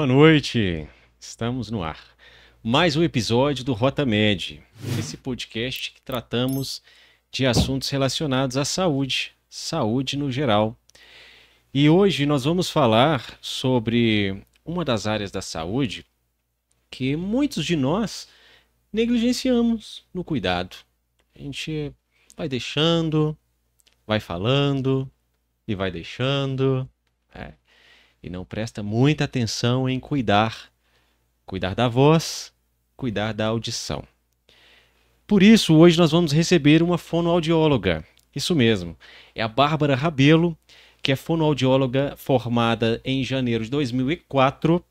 Boa noite. Estamos no ar. Mais um episódio do Rota Med, esse podcast que tratamos de assuntos relacionados à saúde, saúde no geral. E hoje nós vamos falar sobre uma das áreas da saúde que muitos de nós negligenciamos no cuidado. A gente vai deixando, vai falando e vai deixando. É e não presta muita atenção em cuidar, cuidar da voz, cuidar da audição. Por isso, hoje nós vamos receber uma fonoaudióloga. Isso mesmo, é a Bárbara Rabelo, que é fonoaudióloga formada em janeiro de 2004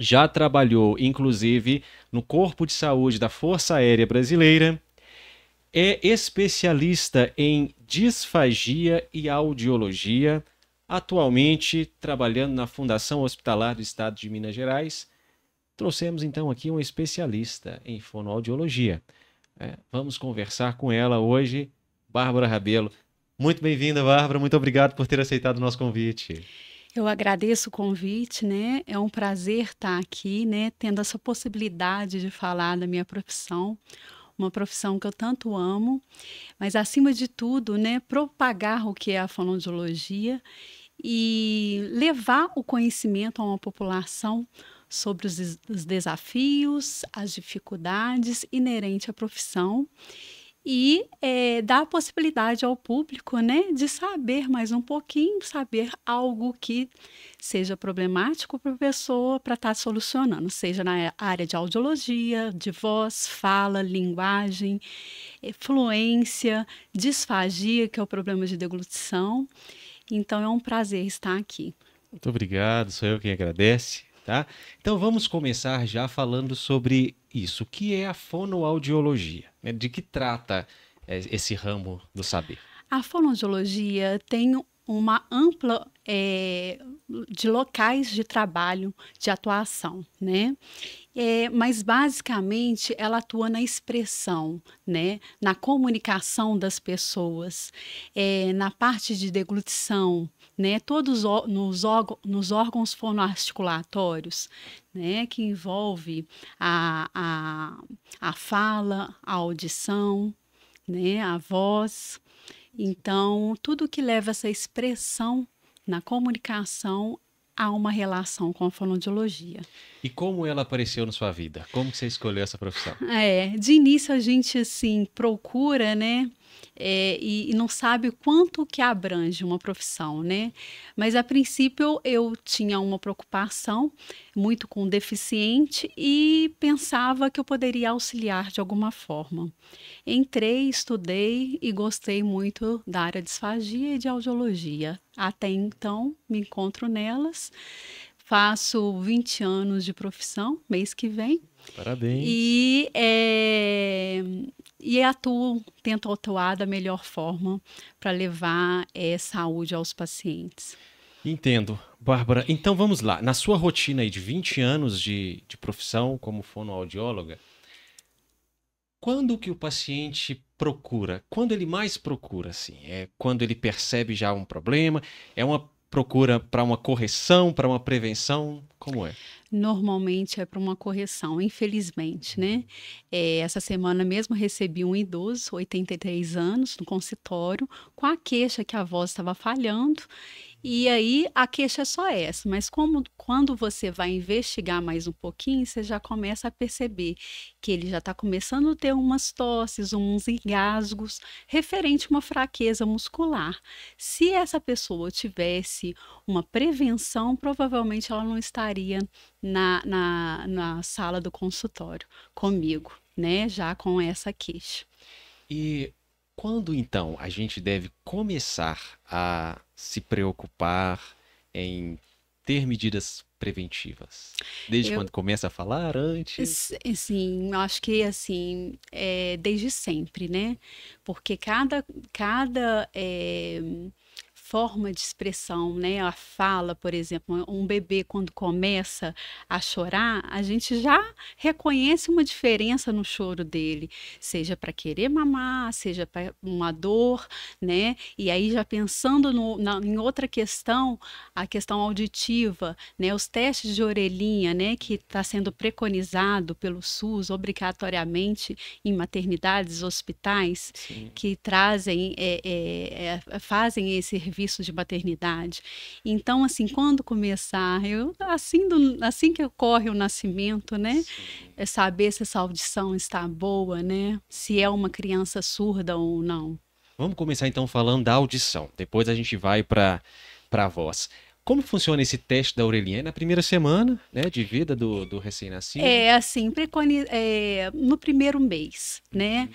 já trabalhou, inclusive, no Corpo de Saúde da Força Aérea Brasileira, é especialista em disfagia e audiologia, atualmente trabalhando na Fundação Hospitalar do Estado de Minas Gerais. Trouxemos então aqui um especialista em fonoaudiologia. É, vamos conversar com ela hoje, Bárbara Rabelo. Muito bem-vinda, Bárbara. Muito obrigado por ter aceitado o nosso convite. Eu agradeço o convite, né? É um prazer estar aqui, né? Tendo essa possibilidade de falar da minha profissão, uma profissão que eu tanto amo, mas acima de tudo, né? Propagar o que é a fonoaudiologia e levar o conhecimento a uma população sobre os, os desafios, as dificuldades inerentes à profissão e é, dar a possibilidade ao público né, de saber mais um pouquinho, saber algo que seja problemático para a pessoa para estar tá solucionando, seja na área de audiologia, de voz, fala, linguagem, eh, fluência, disfagia, que é o problema de deglutição. Então é um prazer estar aqui. Muito obrigado, sou eu quem agradece, tá? Então vamos começar já falando sobre isso, o que é a fonoaudiologia, né, de que trata eh, esse ramo do saber. A fonoaudiologia tem uma ampla é, de locais de trabalho, de atuação, né? É, mas basicamente ela atua na expressão, né? Na comunicação das pessoas, é, na parte de deglutição, né? Todos nos, nos órgãos fonoarticulatórios, né? Que envolve a, a, a fala, a audição, né? A voz, então, tudo que leva essa expressão na comunicação há uma relação com a fonoaudiologia. E como ela apareceu na sua vida? Como você escolheu essa profissão? É, de início a gente assim procura, né, é, e, e, não sabe o quanto que abrange uma profissão, né? Mas a princípio eu, tinha uma preocupação muito com o deficiente e pensava que eu poderia auxiliar de alguma forma. Entrei, estudei e gostei muito da área de esfagia e de audiologia. Até então me encontro nelas Faço 20 anos de profissão, mês que vem. Parabéns. E, é, e atuo, tento atuar da melhor forma para levar é, saúde aos pacientes. Entendo. Bárbara, então vamos lá. Na sua rotina aí de 20 anos de, de profissão como fonoaudióloga, quando que o paciente procura? Quando ele mais procura, assim? É quando ele percebe já um problema? É uma procura para uma correção, para uma prevenção? Como é? Normalmente é para uma correção, infelizmente, né? É, essa semana mesmo recebi um idoso, 83 anos, no consultório, com a queixa que a voz estava falhando e aí a queixa é só essa, mas como quando você vai investigar mais um pouquinho, você já começa a perceber que ele já está começando a ter umas tosses, uns engasgos referente a uma fraqueza muscular. Se essa pessoa tivesse uma prevenção, provavelmente ela não estaria na, na, na sala do consultório comigo, né? Já com essa queixa. E quando então a gente deve começar a se preocupar em ter medidas preventivas? Desde eu... quando começa a falar antes? Eh, sim, acho que assim, é, desde sempre, né? Porque cada, cada é, forma de expressão, né? A fala, por exemplo, um bebê quando começa a chorar, a gente já reconhece uma diferença no choro dele, seja para querer mamar, seja para uma dor, né? E aí já pensando no, na, em outra questão, a questão auditiva, né? Os testes de orelhinha, né? Que está sendo preconizado pelo SUS obrigatoriamente em maternidades, hospitais, Sim. que trazem, é, é, é, fazem esse serviços de maternidade. Então, assim, quando começar, eu, assim, do, assim que ocorre o nascimento, né? É saber se essa audição está boa, né? Se é uma criança surda ou não. Vamos começar então falando da audição. Depois a gente vai para a voz. Como funciona esse teste da orelhinha? É na primeira semana né, de vida do, do recém-nascido? É assim, é, no primeiro mês, né? Uhum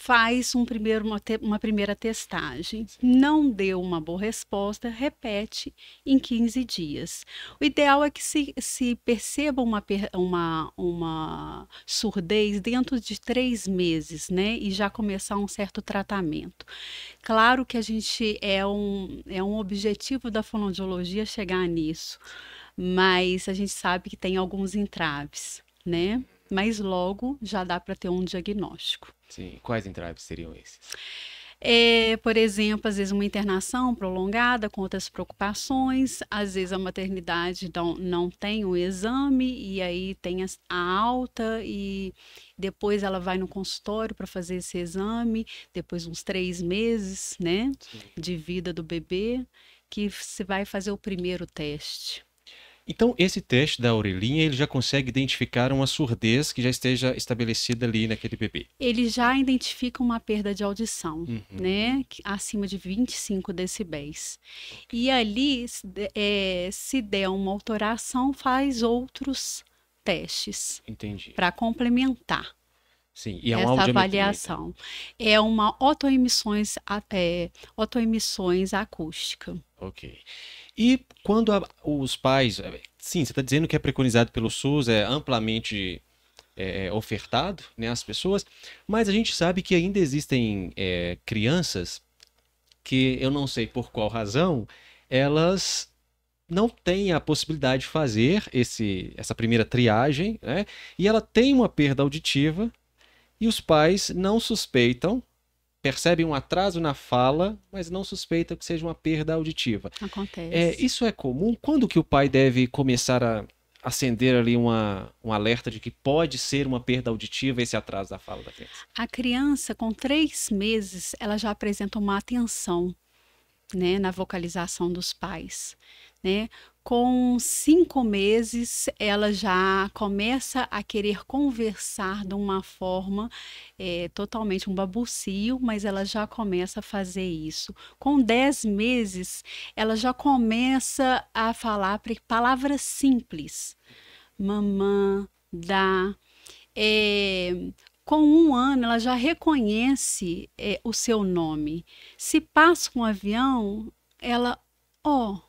faz um primeiro, uma, te, uma primeira testagem, não deu uma boa resposta, repete em 15 dias. O ideal é que se, se perceba uma, uma, uma surdez dentro de três meses, né? E já começar um certo tratamento. Claro que a gente é um, é um objetivo da fonoaudiologia chegar nisso, mas a gente sabe que tem alguns entraves, né? Mas logo já dá para ter um diagnóstico. Sim. Quais entraves seriam esses? É, por exemplo, às vezes uma internação prolongada com outras preocupações, às vezes a maternidade não, não tem o exame e aí tem a alta e depois ela vai no consultório para fazer esse exame, depois uns três meses né, de vida do bebê, que se vai fazer o primeiro teste. Então, esse teste da orelhinha, ele já consegue identificar uma surdez que já esteja estabelecida ali naquele bebê. Ele já identifica uma perda de audição, uhum. né? Acima de 25 decibéis. E ali, é, se der uma alteração, faz outros testes. Entendi. Para complementar. Sim, e é uma essa né? avaliação. É uma autoemissões, é, otoemissões acústica. Ok. E quando a, os pais. É, sim, você está dizendo que é preconizado pelo SUS, é amplamente é, é, ofertado né, às pessoas, mas a gente sabe que ainda existem é, crianças que eu não sei por qual razão elas não têm a possibilidade de fazer esse, essa primeira triagem, né? E ela tem uma perda auditiva e os pais não suspeitam percebe um atraso na fala, mas não suspeita que seja uma perda auditiva. Acontece. É, isso é comum? Quando que o pai deve começar a acender ali uma, um alerta de que pode ser uma perda auditiva esse atraso da fala da criança? A criança, com três meses, ela já apresenta uma atenção né, na vocalização dos pais né? Com cinco meses, ela já começa a querer conversar de uma forma é, totalmente um babucio, mas ela já começa a fazer isso. Com dez meses, ela já começa a falar palavras simples. Mamã, dá. É, com um ano, ela já reconhece é, o seu nome. Se passa um avião, ela, ó. Oh,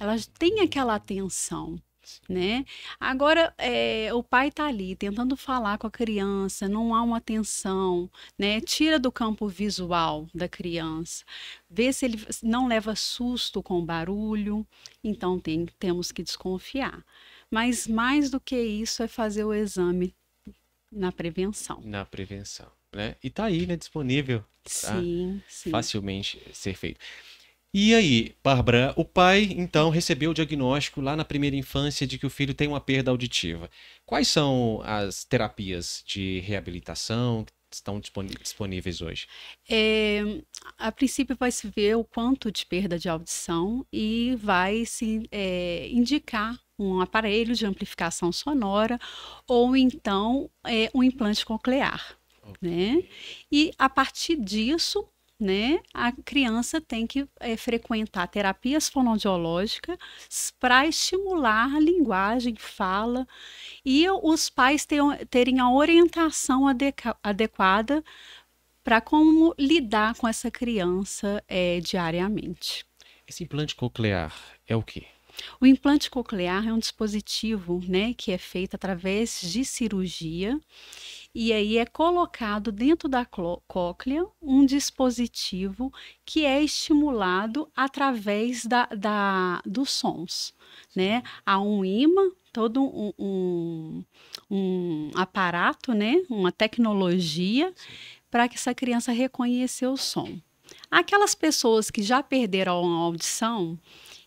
elas têm aquela atenção né? Agora, é, o pai está ali tentando falar com a criança, não há uma atenção, né? Tira do campo visual da criança, vê se ele não leva susto com barulho, então tem, temos que desconfiar. Mas mais do que isso é fazer o exame na prevenção. Na prevenção, né? E tá aí, né, disponível. Sim, sim. Facilmente ser feito. E aí, Bárbara, o pai então recebeu o diagnóstico lá na primeira infância de que o filho tem uma perda auditiva. Quais são as terapias de reabilitação que estão disponíveis hoje? É, a princípio vai se ver o quanto de perda de audição e vai se é, indicar um aparelho de amplificação sonora ou então é, um implante coclear. Né? E a partir disso, né, a criança tem que é, frequentar terapias fonoaudiológicas para estimular a linguagem, fala, e os pais ter, terem a orientação adequada para como lidar com essa criança é, diariamente. Esse implante coclear é o quê? O implante coclear é um dispositivo né, que é feito através de cirurgia e aí é colocado dentro da cóclea um dispositivo que é estimulado através da, da dos sons. Né? Há um imã, todo um, um, um aparato, né? uma tecnologia para que essa criança reconheça o som. Aquelas pessoas que já perderam a audição,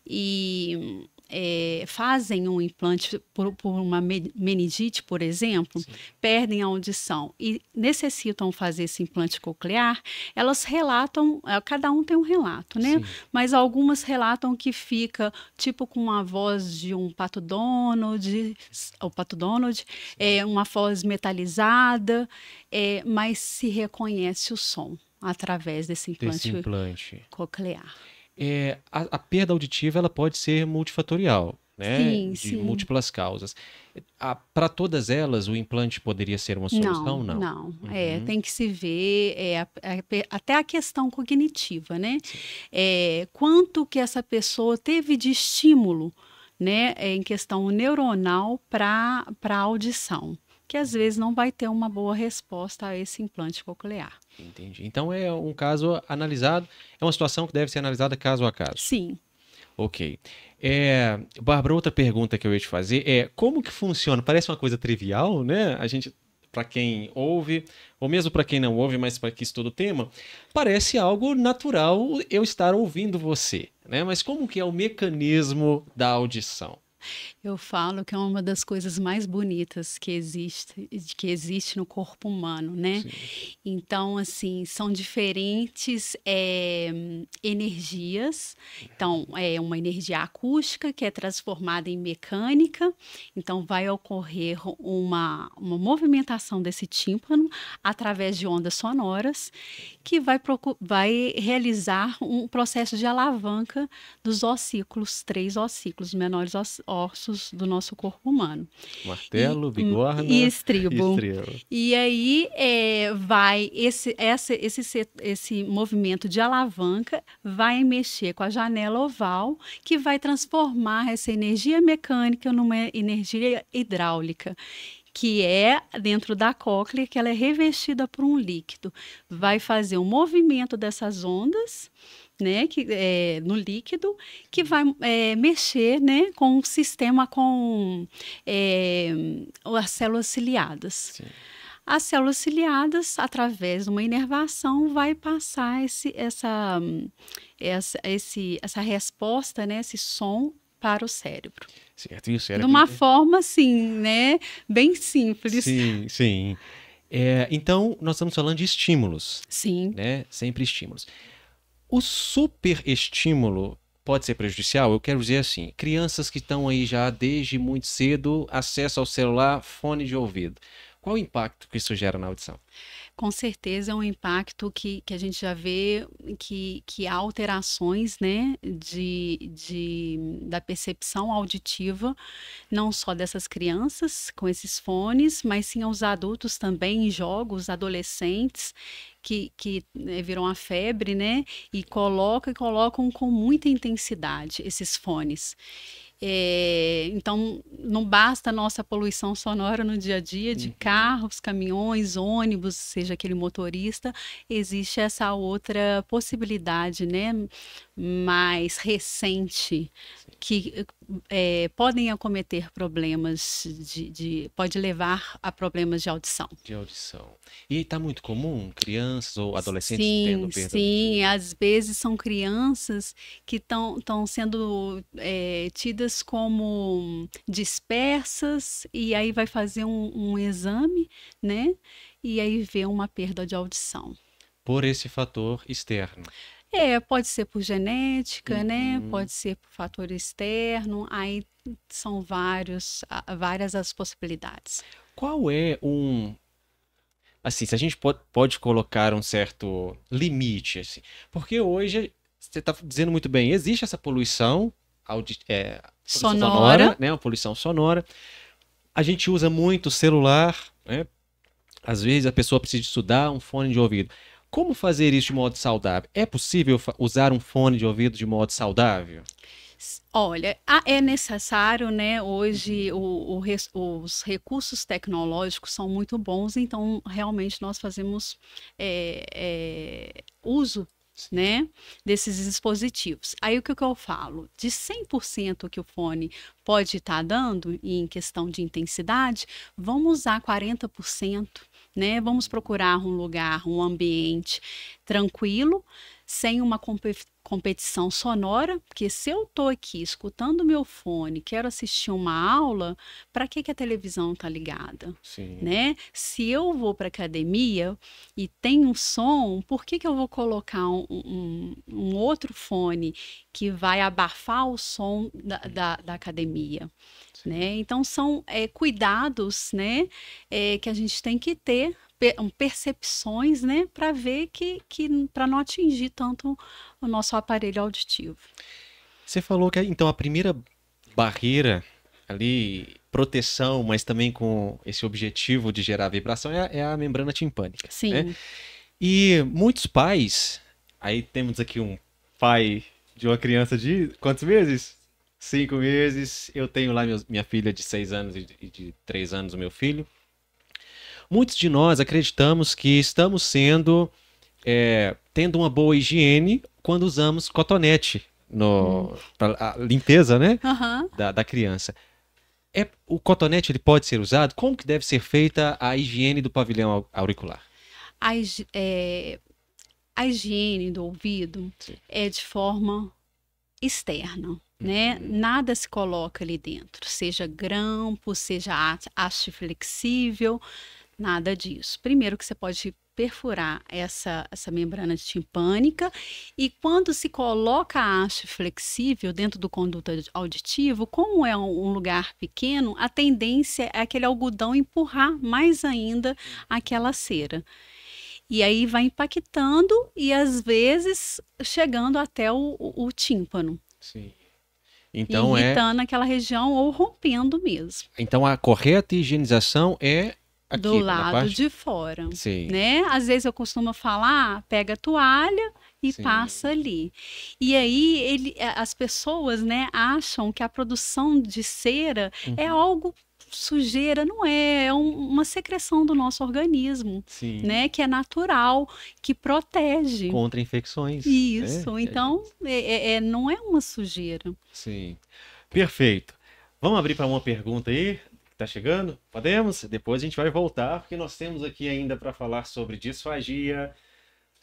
e é, fazem um implante por, por, uma meningite, por exemplo, Sim. perdem a audição e necessitam fazer esse implante coclear, elas relatam, eh, cada um tem um relato, né? Sim. Mas algumas relatam que fica tipo com a voz de um pato Donald, o pato Donald, é, uma voz metalizada, é, mas se reconhece o som através desse implante, desse implante. coclear é, a, a, perda auditiva ela pode ser multifatorial, né? Sim, de sim. múltiplas causas. Para todas elas, o implante poderia ser uma solução? Não, não. não. É, uhum. É, tem que se ver é, a, a, até a questão cognitiva, né? É, quanto que essa pessoa teve de estímulo, né, é, em questão neuronal para a audição, que às vezes não vai ter uma boa resposta a esse implante coclear. Entendi. Então é um caso analisado, é uma situação que deve ser analisada caso a caso. Sim. Ok. É, Bárbara, outra pergunta que eu ia te fazer é como que funciona? Parece uma coisa trivial, né? A gente, para quem ouve, ou mesmo para quem não ouve, mas para que estuda o tema, parece algo natural eu estar ouvindo você, né? Mas como que é o mecanismo da audição? Eu falo que é uma das coisas mais bonitas que existe, que existe no corpo humano, né? Sim. Então, assim, são diferentes é, energias. Então, é uma energia acústica que é transformada em mecânica. Então, vai ocorrer uma, uma movimentação desse tímpano através de ondas sonoras que vai, vai realizar um processo de alavanca dos ossículos, três ossículos, menores ossos ossos do nosso corpo humano. Martelo, e, bigorna e estribo. E, e aí é, vai esse, essa, esse, esse movimento de alavanca vai mexer com a janela oval que vai transformar essa energia mecânica numa energia hidráulica que é dentro da cóclea, que ela é revestida por um líquido. Vai fazer um movimento dessas ondas né, que, é, no líquido, que uhum. vai é, mexer né, com o sistema com é, as células ciliadas. Sim. As células ciliadas, através de uma inervação, vai passar esse, essa, essa, esse, essa resposta, né, esse som para o cérebro. Certo, e o cérebro... De uma forma, assim, né, bem simples. Sim, sim. É, então, nós estamos falando de estímulos. Sim. Né? Sempre estímulos. O superestímulo pode ser prejudicial? Eu quero dizer assim, crianças que estão aí já desde muito cedo, acesso ao celular, fone de ouvido. Qual o impacto que isso gera na audição? Com certeza é um impacto que, que a gente já vê que, que há alterações né, de, de, da percepção auditiva, não só dessas crianças com esses fones, mas sim aos adultos também, em jogos, adolescentes que, que né, viram a febre, né? E coloca e colocam com muita intensidade esses fones. É, então, não basta a nossa poluição sonora no dia a dia de uhum. carros, caminhões, ônibus, seja aquele motorista, existe essa outra possibilidade, né? mais recente que é, podem acometer problemas de, de, pode levar a problemas de audição. De audição. E está muito comum crianças ou adolescentes sim, tendo perda. Sim, às vezes são crianças que estão sendo é, tidas como dispersas e aí vai fazer um, um exame, né? E aí vê uma perda de audição. Por esse fator externo. É, pode ser por genética, né, uhum. né? Pode ser por fator externo. Aí são vários, várias as possibilidades. Qual é um. Assim, se a gente pode, colocar um certo limite, assim. Porque hoje, você está dizendo muito bem, existe essa poluição, audi, é, poluição sonora. sonora, né? a poluição sonora. A gente usa muito celular, né? Às vezes a pessoa precisa estudar um fone de ouvido. Como fazer isso de modo saudável? É possível usar um fone de ouvido de modo saudável? Olha, é necessário, né? Hoje o, o, os recursos tecnológicos são muito bons, então realmente nós fazemos é, é, uso né, desses dispositivos. Aí o que, que eu falo? De 100% que o fone pode estar tá dando em questão de intensidade, vamos usar 40% né? Vamos procurar um lugar, um ambiente tranquilo, sem uma competição sonora, porque se eu estou aqui escutando meu fone, quero assistir uma aula, para que, que a televisão está ligada? Sim. Né? Se eu vou para academia e tem um som, por que, que eu vou colocar um, um, um outro fone que vai abafar o som da, da, da academia? Né? Então, são é, cuidados né, é, que a gente tem que ter percepções, né, para ver que, que para não atingir tanto o nosso aparelho auditivo. Você falou que então a primeira barreira ali, proteção, mas também com esse objetivo de gerar vibração é, a, é a membrana timpânica. Né? Sim. Né? E muitos pais, aí temos aqui um pai de uma criança de quantos meses? Cinco meses, eu tenho lá meus, minha filha de seis anos e de, de três anos, o meu filho. Muitos de nós acreditamos que estamos sendo é, tendo uma boa higiene quando usamos cotonete no hum. pra, limpeza, né, uhum. da, da criança. É, o cotonete ele pode ser usado? Como que deve ser feita a higiene do pavilhão auricular? A, é, a higiene do ouvido Sim. é de forma externa né? Nada se coloca ali dentro, seja grampo, seja haste flexível, nada disso. Primeiro que você pode perfurar essa, essa membrana timpânica e quando se coloca a haste flexível dentro do conduto auditivo, como é um, lugar pequeno, a tendência é aquele algodão empurrar mais ainda aquela cera. E aí vai impactando e às vezes chegando até o, o, o tímpano. Sim. Então é irritando é... aquela região ou rompendo mesmo. Então a correta higienização é aqui, do lado de fora, Sim. né? Às vezes eu costumo falar, ah, pega a toalha e Sim. passa ali. E aí ele, eh, as pessoas, né, acham que a produção de cera é uhum. é algo sujeira, não é, é um, uma secreção do nosso organismo, Sim. né, que é natural, que protege contra infecções. Né? Isso, então, é, então é, é, não é uma sujeira. Sim, perfeito. Vamos abrir para uma pergunta aí que está chegando. Podemos? Depois a gente vai voltar porque nós temos aqui ainda para falar sobre disfagia.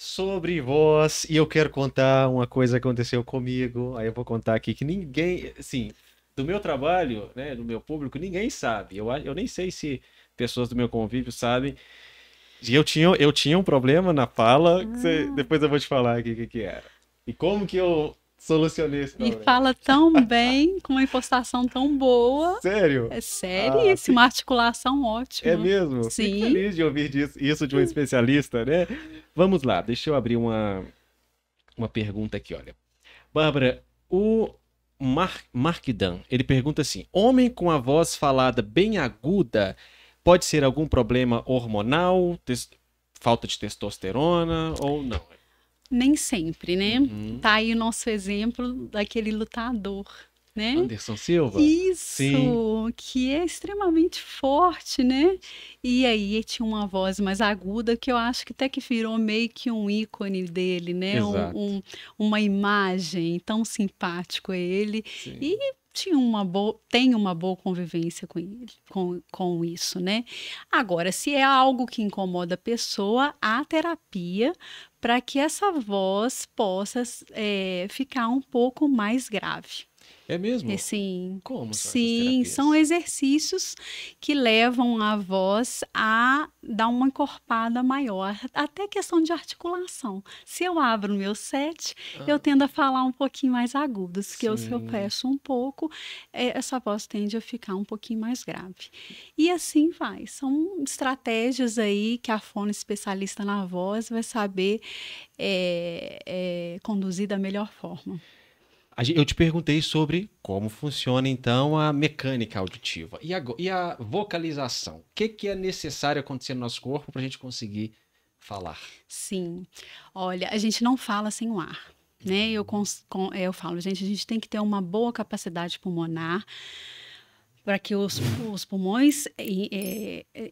Sobre voz, e eu quero contar uma coisa que aconteceu comigo. Aí eu vou contar aqui que ninguém. Assim, do meu trabalho, né, do meu público, ninguém sabe. Eu, eu nem sei se pessoas do meu convívio sabem. E eu tinha, eu tinha um problema na fala, que você, ah. depois eu vou te falar o que, que era. E como que eu solucionei isso E fala tão bem, com uma impostação tão boa. Sério? É sério, ah, uma articulação ótima. É mesmo? Sim. Fico feliz de ouvir disso, isso de um especialista, né? Vamos lá, deixa eu abrir uma, uma pergunta aqui, olha. Bárbara, o Mark Markdan, ele pergunta assim: homem com a voz falada bem aguda pode ser algum problema hormonal, falta de testosterona ou não? Nem sempre, né? Uhum. Tá aí o nosso exemplo daquele lutador né? Anderson Silva? Isso, Sim. que é extremamente forte, né? E aí tinha uma voz mais aguda que eu acho que até que virou meio que um ícone dele, né? Um, um, uma imagem tão simpático ele. Sim. E tinha uma boa, tem uma boa convivência com, ele, com, com isso, né? Agora, se é algo que incomoda a pessoa, a terapia para que essa voz possa é, ficar um pouco mais grave. É mesmo? É, sim. Como? São Sim, são exercícios que levam a voz a dar uma encorpada maior, até questão de articulação. Se eu abro o meu set, ah. eu tendo a falar um pouquinho mais agudo. Se eu, eu peço um pouco, é, essa voz tende a ficar um pouquinho mais grave. E assim vai. São estratégias aí que a fono especialista na voz vai saber é, é, conduzir da melhor forma eu te perguntei sobre como funciona então a mecânica auditiva e a, e a vocalização. O que, que é necessário acontecer no nosso corpo para a gente conseguir falar? Sim. Olha, a gente não fala sem o ar. Né? Eu, uhum. eu falo, gente, a gente tem que ter uma boa capacidade pulmonar para que os, os pulmões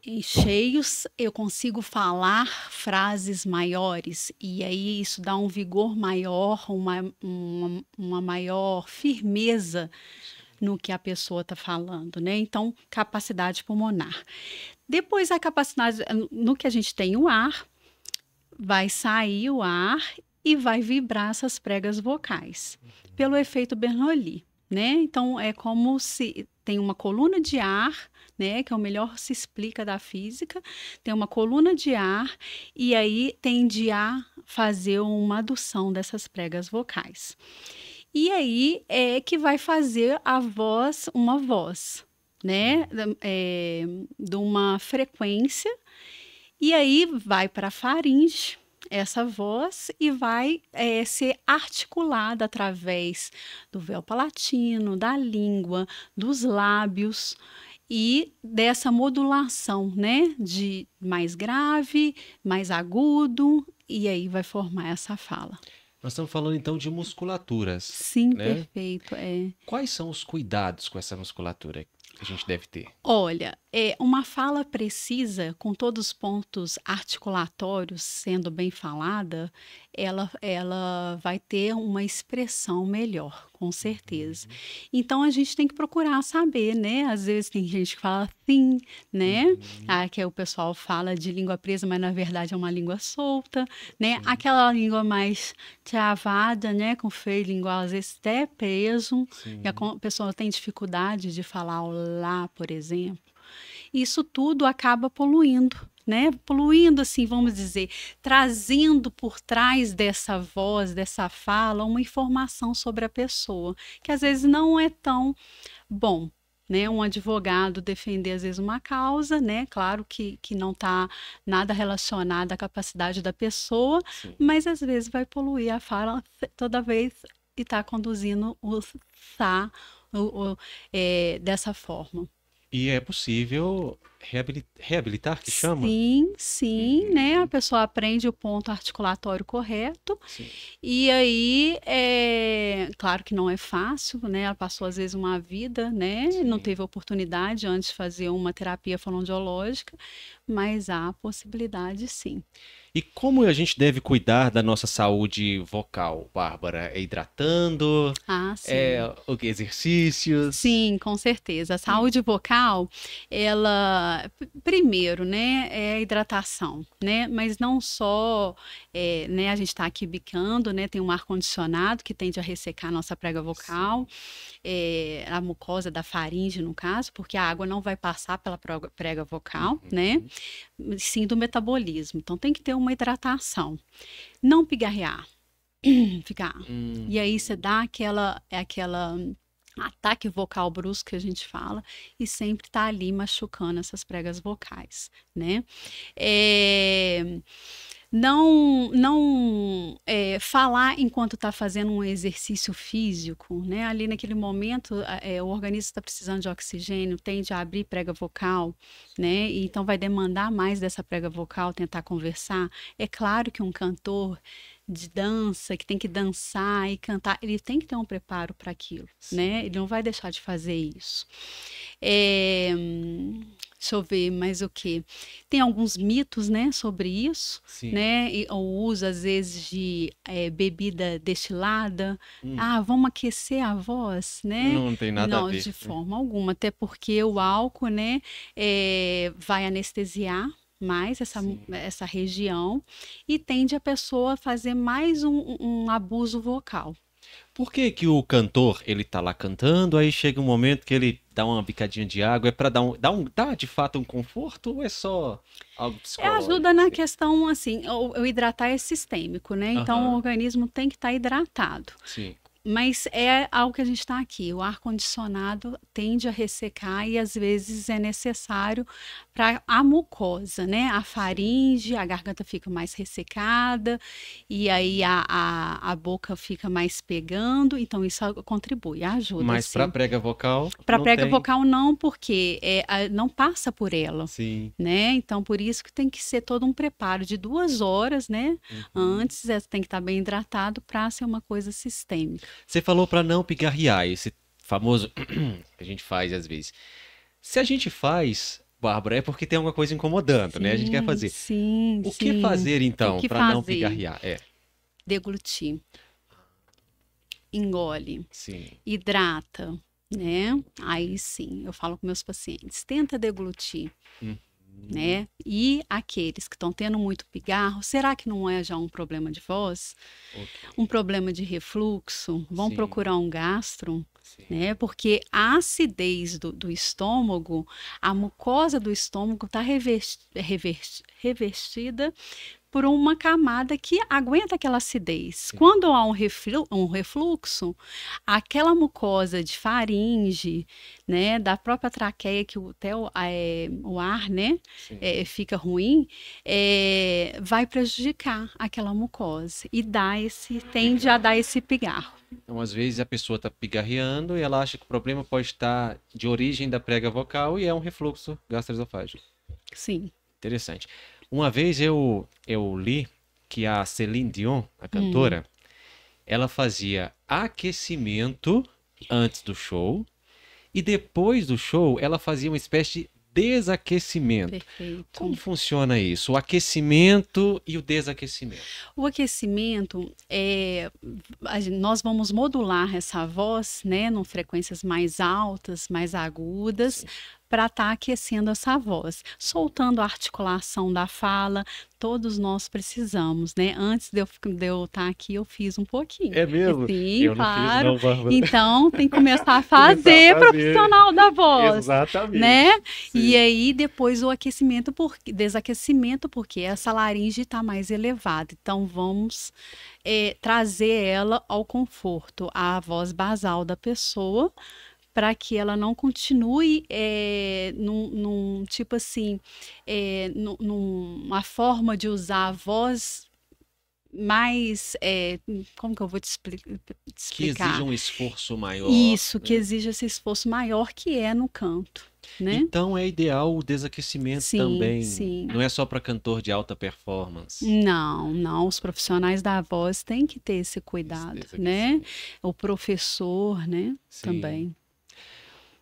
encheios eu consigo falar frases maiores e aí isso dá um vigor maior, uma, uma, uma maior firmeza no que a pessoa está falando, né? Então, capacidade pulmonar. Depois a capacidade, no que a gente tem o ar, vai sair o ar e vai vibrar essas pregas vocais pelo efeito Bernoulli, né? Então é como se tem uma coluna de ar, né, que é o melhor se explica da física, tem uma coluna de ar e aí tende a fazer uma adução dessas pregas vocais. E aí é que vai fazer a voz uma voz, né, é, de uma frequência, e aí vai para a faringe, essa voz e vai é, ser articulada através do véu palatino, da língua, dos lábios e dessa modulação, né, de mais grave, mais agudo e aí vai formar essa fala. Nós estamos falando então de musculaturas. Sim, né? perfeito. É. Quais são os cuidados com essa musculatura? que a gente deve ter? Olha, é uma fala precisa, com todos os pontos articulatórios sendo bem falada, ela, ela vai ter uma expressão melhor, com certeza. Uhum. Então a gente tem que procurar saber, né? Às vezes tem gente que fala sim, né? Uhum. Ah, que é o pessoal fala de língua presa, mas na verdade é uma língua solta, né? Aquela língua mais travada, né? Com feio lingual, às vezes até preso, sim. e a pessoa tem dificuldade de falar o lá, por exemplo. Isso tudo acaba poluindo né? Poluindo, assim, vamos dizer, trazendo por trás dessa voz, dessa fala, uma informação sobre a pessoa, que às vezes não é tão bom. Né, um advogado defender às vezes uma causa, né? Claro que, que não está nada relacionado à capacidade da pessoa, Sim. mas às vezes vai poluir a fala toda vez e está conduzindo o tá o, o, é, dessa forma. E é possível reabilitar, que chama? Sim, sim, uhum. né? A pessoa aprende o ponto articulatório correto. Sim. E aí, é... claro que não é fácil, né? Ela passou, às vezes, uma vida, né? Sim. Não teve oportunidade antes de fazer uma terapia falondiológica, mas há possibilidade sim. E como a gente deve cuidar da nossa saúde vocal, Bárbara? É hidratando? Ah, sim. É, exercícios? Sim, com certeza. A saúde vocal, ela, primeiro, né, é a hidratação, né? Mas não só, é, né, a gente está aqui bicando, né, tem um ar-condicionado que tende a ressecar a nossa prega vocal. Sim é, a mucosa da faringe, no caso, porque a água não vai passar pela prega vocal, uhum. né? Sim, do metabolismo. Então tem que ter uma hidratação. Não pigarrear, ficar. Uhum. E aí você hum. dá aquela, aquela hum, ataque vocal brusco que a gente fala e sempre tá ali machucando essas pregas vocais, né? É não não é, falar enquanto está fazendo um exercício físico, né? Ali naquele momento é, o organismo está precisando de oxigênio, tende a abrir prega vocal, né? E então vai demandar mais dessa prega vocal, tentar conversar. É claro que um cantor de dança, que tem que dançar e cantar, ele tem que ter um preparo para aquilo, né? Ele não vai deixar de fazer isso. É... Deixa eu ver, mas o que? Tem alguns mitos, né, sobre isso, Sim. né? E, o uso às vezes de é, bebida destilada. Hum. Ah, vamos aquecer a voz, né? Não tem nada Não, a ver. Não de hum. forma alguma, até porque o álcool, né, é, vai anestesiar mais essa, essa região e tende a pessoa a fazer mais um, um abuso vocal. Por que, que o cantor, ele tá lá cantando, aí chega um momento que ele dá uma bicadinha de água, é para dar um, dá um, dá de fato um conforto ou é só algo é, psicológico? É, ajuda na questão, assim, o, o hidratar é sistêmico, né? Então uhum. o organismo tem que estar tá hidratado. Sim. Mas é algo que a gente está aqui. O ar condicionado tende a ressecar e às vezes é necessário para a mucosa, né? A faringe, a garganta fica mais ressecada e aí a, a, a boca fica mais pegando, então isso contribui, ajuda. Mas assim. para prega vocal? Para prega tem. vocal não, porque é, não passa por ela, Sim. né? Então por isso que tem que ser todo um preparo de duas horas, né? Uhum. Antes é, tem que estar tá bem hidratado para ser uma coisa sistêmica. Você falou para não pigarrear esse famoso que a gente faz às vezes. Se a gente faz Bárbara, é porque tem alguma coisa incomodando, sim, né? A gente quer fazer. Sim, o sim. que fazer então para não pigarrear? É. Deglutir. Engole. Sim. Hidrata, né? Aí sim, eu falo com meus pacientes, tenta deglutir. Uhum né? Uhum. E aqueles que estão tendo muito pigarro, será que não é já um problema de voz? Okay. Um problema de refluxo? Vão Sim. procurar um gastro? Né? Porque a acidez do, do, estômago, a mucosa do estômago tá está revestida por uma camada que aguenta aquela acidez. Sim. Quando há um, reflu um, refluxo, aquela mucosa de faringe, né, da própria traqueia, que o, até o, é, o ar, né, é, fica ruim, é, vai prejudicar aquela mucosa e dá esse, tende a dar esse pigarro. Então, às vezes a pessoa está pigarreando e ela acha que o problema pode estar de origem da prega vocal e é um refluxo gastroesofágico. Sim. Interessante. Uma vez eu, eu li que a Celine Dion, a hum. cantora, hum. ela fazia aquecimento antes do show e depois do show ela fazia uma espécie de desaquecimento. Perfeito. Como funciona isso? O aquecimento e o desaquecimento? O aquecimento é nós vamos modular essa voz, né, em frequências mais altas, mais agudas, Sim para estar tá aquecendo essa voz, soltando a articulação da fala. Todos nós precisamos, né? Antes de eu estar tá aqui, eu fiz um pouquinho. É mesmo? Sim, eu claro. Não fiz, não, então tem que começar a fazer, começar a fazer. profissional da voz. Exatamente. Né? E aí depois o aquecimento, por... desaquecimento, porque essa laringe está mais elevada. Então vamos é, trazer ela ao conforto, à voz basal da pessoa para que ela não continue é, num, num, tipo assim, é, numa forma de usar a voz mais é, como que eu vou te, explicar? Que exija um esforço maior. Isso, né? que exija esse esforço maior que é no canto. Né? Então é ideal o desaquecimento sim, também. Sim. Não é só para cantor de alta performance. Não, não. Os profissionais da voz têm que ter esse cuidado, esse né? O professor, né? Sim. Também.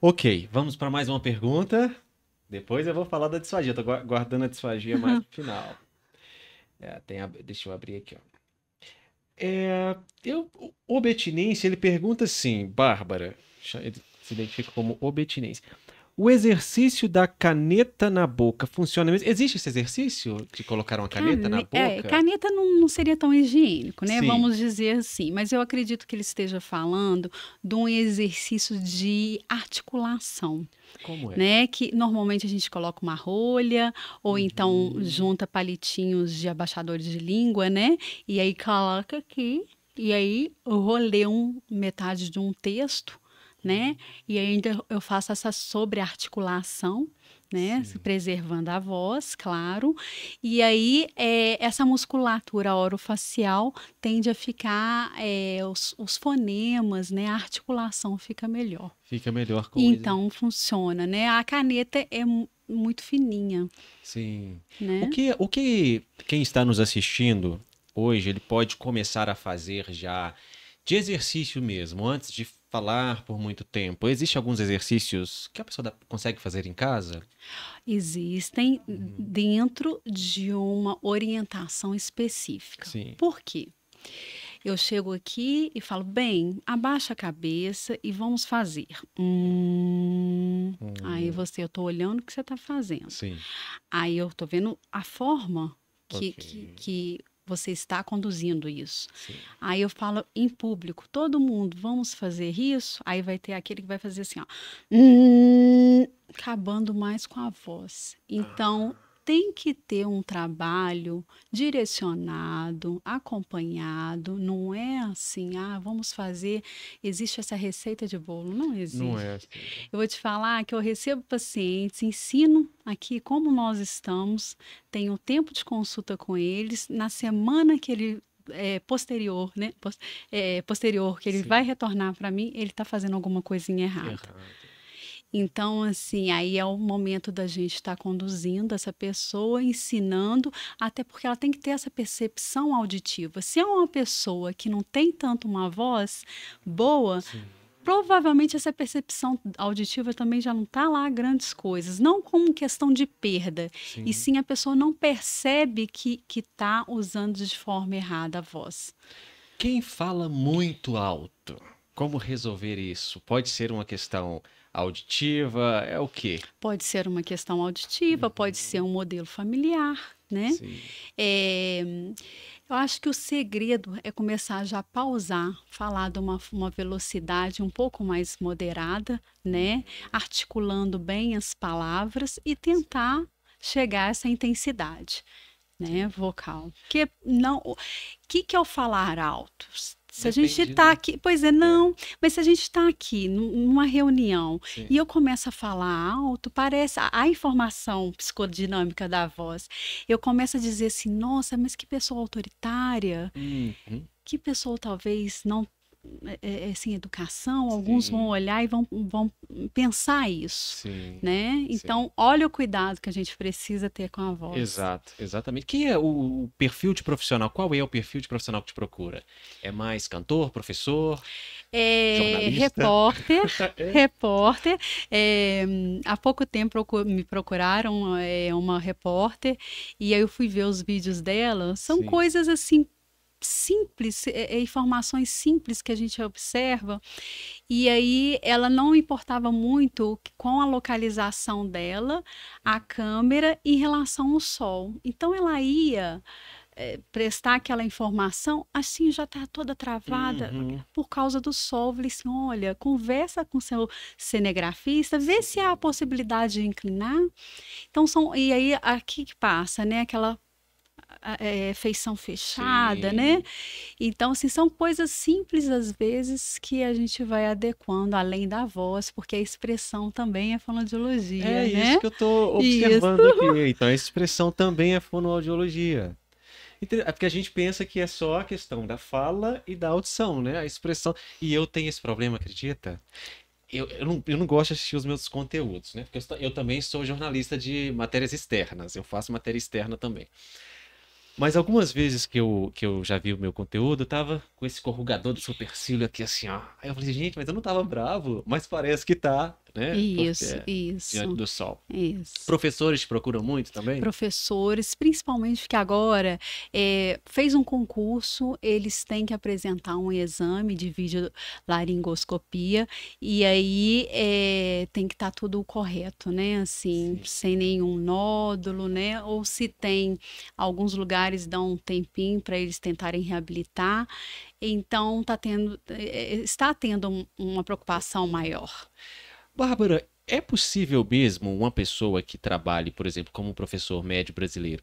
Ok, vamos para mais uma pergunta. Depois eu vou falar da disfagia. Estou guardando a disfagia mais no final. É, tem a... Deixa eu abrir aqui, ó. É, eu, o Betinense, ele pergunta assim, Bárbara, ele se identifica como obetinense. O exercício da caneta na boca funciona mesmo? Existe esse exercício de colocar uma caneta Cane na é, boca? É, caneta não, não, seria tão higiênico, né? Sim. Vamos dizer assim. Mas eu acredito que ele esteja falando de um exercício de articulação. Como é? Né? Que normalmente a gente coloca uma rolha ou uhum. então junta palitinhos de abaixadores de língua, né? E aí coloca aqui e aí eu um, metade de um texto né? E ainda eu faço essa sobrearticulação, né? Sim. Preservando a voz, claro. E aí, é, essa musculatura orofacial tende a ficar, é, os, os, fonemas, né? A articulação fica melhor. Fica melhor com Então, funciona, né? A caneta é muito fininha. Sim. Né? O, que, o que quem está nos assistindo hoje, ele pode começar a fazer já de exercício mesmo, antes de falar por muito tempo. Existem alguns exercícios que a pessoa consegue fazer em casa? Existem uhum. dentro de uma orientação específica. Sim. Por quê? Eu chego aqui e falo, bem, abaixa a cabeça e vamos fazer. Hum, hum. Aí você, eu estou olhando o que você está fazendo. Sim. Aí eu estou vendo a forma que, okay. que, que você está conduzindo isso. Sim. Aí eu falo em público, todo mundo, vamos fazer isso? Aí vai ter aquele que vai fazer assim, ó. Hum, acabando mais com a voz. Ah. Então, ah tem que ter um trabalho direcionado, acompanhado. Não é assim, ah, vamos fazer, existe essa receita de bolo. Não existe. Não é. Assim, né? Eu vou te falar que eu recebo pacientes, ensino aqui como nós estamos, tenho tempo de consulta com eles. Na semana que ele é, posterior, né? É, posterior, que ele Sim. vai retornar para mim, ele está fazendo alguma coisinha errada. Errado. Então, assim, aí é o momento da gente estar conduzindo essa pessoa, ensinando, até porque ela tem que ter essa percepção auditiva. Se é uma pessoa que não tem tanto uma voz boa, Sim provavelmente essa percepção auditiva também já não está lá grandes coisas. Não como questão de perda, sim. e sim a pessoa não percebe que está usando de forma errada a voz. Quem fala muito alto, como resolver isso? Pode ser uma questão auditiva, é o quê? Pode ser uma questão auditiva, uhum. pode ser um modelo familiar, né? É, eu acho que o segredo é começar já a pausar, falar de uma, uma velocidade um pouco mais moderada, né? Articulando bem as palavras e tentar chegar a essa intensidade né, vocal. Que é não, o que que é o falar alto? se Depende, a gente está aqui, pois é, não, é. mas se a gente está aqui numa reunião Sim. e eu começo a falar alto, parece a, a, informação psicodinâmica da voz. Eu começo a dizer assim, nossa, mas que pessoa autoritária. Uhum. Que pessoa talvez não é, é, assim, educação, Sim. alguns vão olhar e vão, vão pensar isso, Sim. né? Então, Sim. olha o cuidado que a gente precisa ter com a voz. Exato, exatamente. Quem é o, o perfil de profissional? Qual é o perfil de profissional que te procura? É mais cantor, professor? É, repórter, é. repórter. É, há pouco tempo me procuraram é, uma repórter e aí eu fui ver os vídeos dela. São Sim. coisas assim simples, é, é, informações simples que a gente observa. E aí ela não importava muito com a localização dela, a câmera em relação ao sol. Então ela ia é, prestar aquela informação, assim já está toda travada uhum. por causa do sol. e falei assim: olha, conversa com seu cinegrafista, vê se há a possibilidade de inclinar. Então, são, e aí aqui que passa, né? Aquela é, feição fechada, né? Sim. né? Então, assim, são coisas simples às vezes que a gente vai adequando, além da voz, porque a expressão também é fonoaudiologia, É né? isso que eu estou observando isso. aqui. Então, a expressão também é fonoaudiologia. É porque a gente pensa que é só a questão da fala e da audição, né? A expressão. E eu tenho esse problema, acredita? Eu, eu, não, eu não gosto de assistir os meus conteúdos, né? Porque eu, eu também sou jornalista de matérias externas, eu faço matéria externa também. Mas algumas vezes que eu, que eu já vi o meu conteúdo, eu tava com esse corrugador do supercílio aqui assim, ó. Aí eu falei, gente, mas eu não tava bravo, mas parece que tá né? Isso, isso. Diante do sol. Isso. Professores procuram muito também? Professores, principalmente que agora é, fez um concurso, eles têm que apresentar um exame de vídeo laringoscopia e aí é, tem que estar tá tudo correto, né? Assim, Sim. sem nenhum nódulo, né? Ou se tem, alguns lugares dão um tempinho para eles tentarem reabilitar. Então, tá tendo, é, é, está tendo uma preocupação maior. Bárbara, é possível mesmo uma pessoa que trabalhe, por exemplo, como professor médio brasileiro,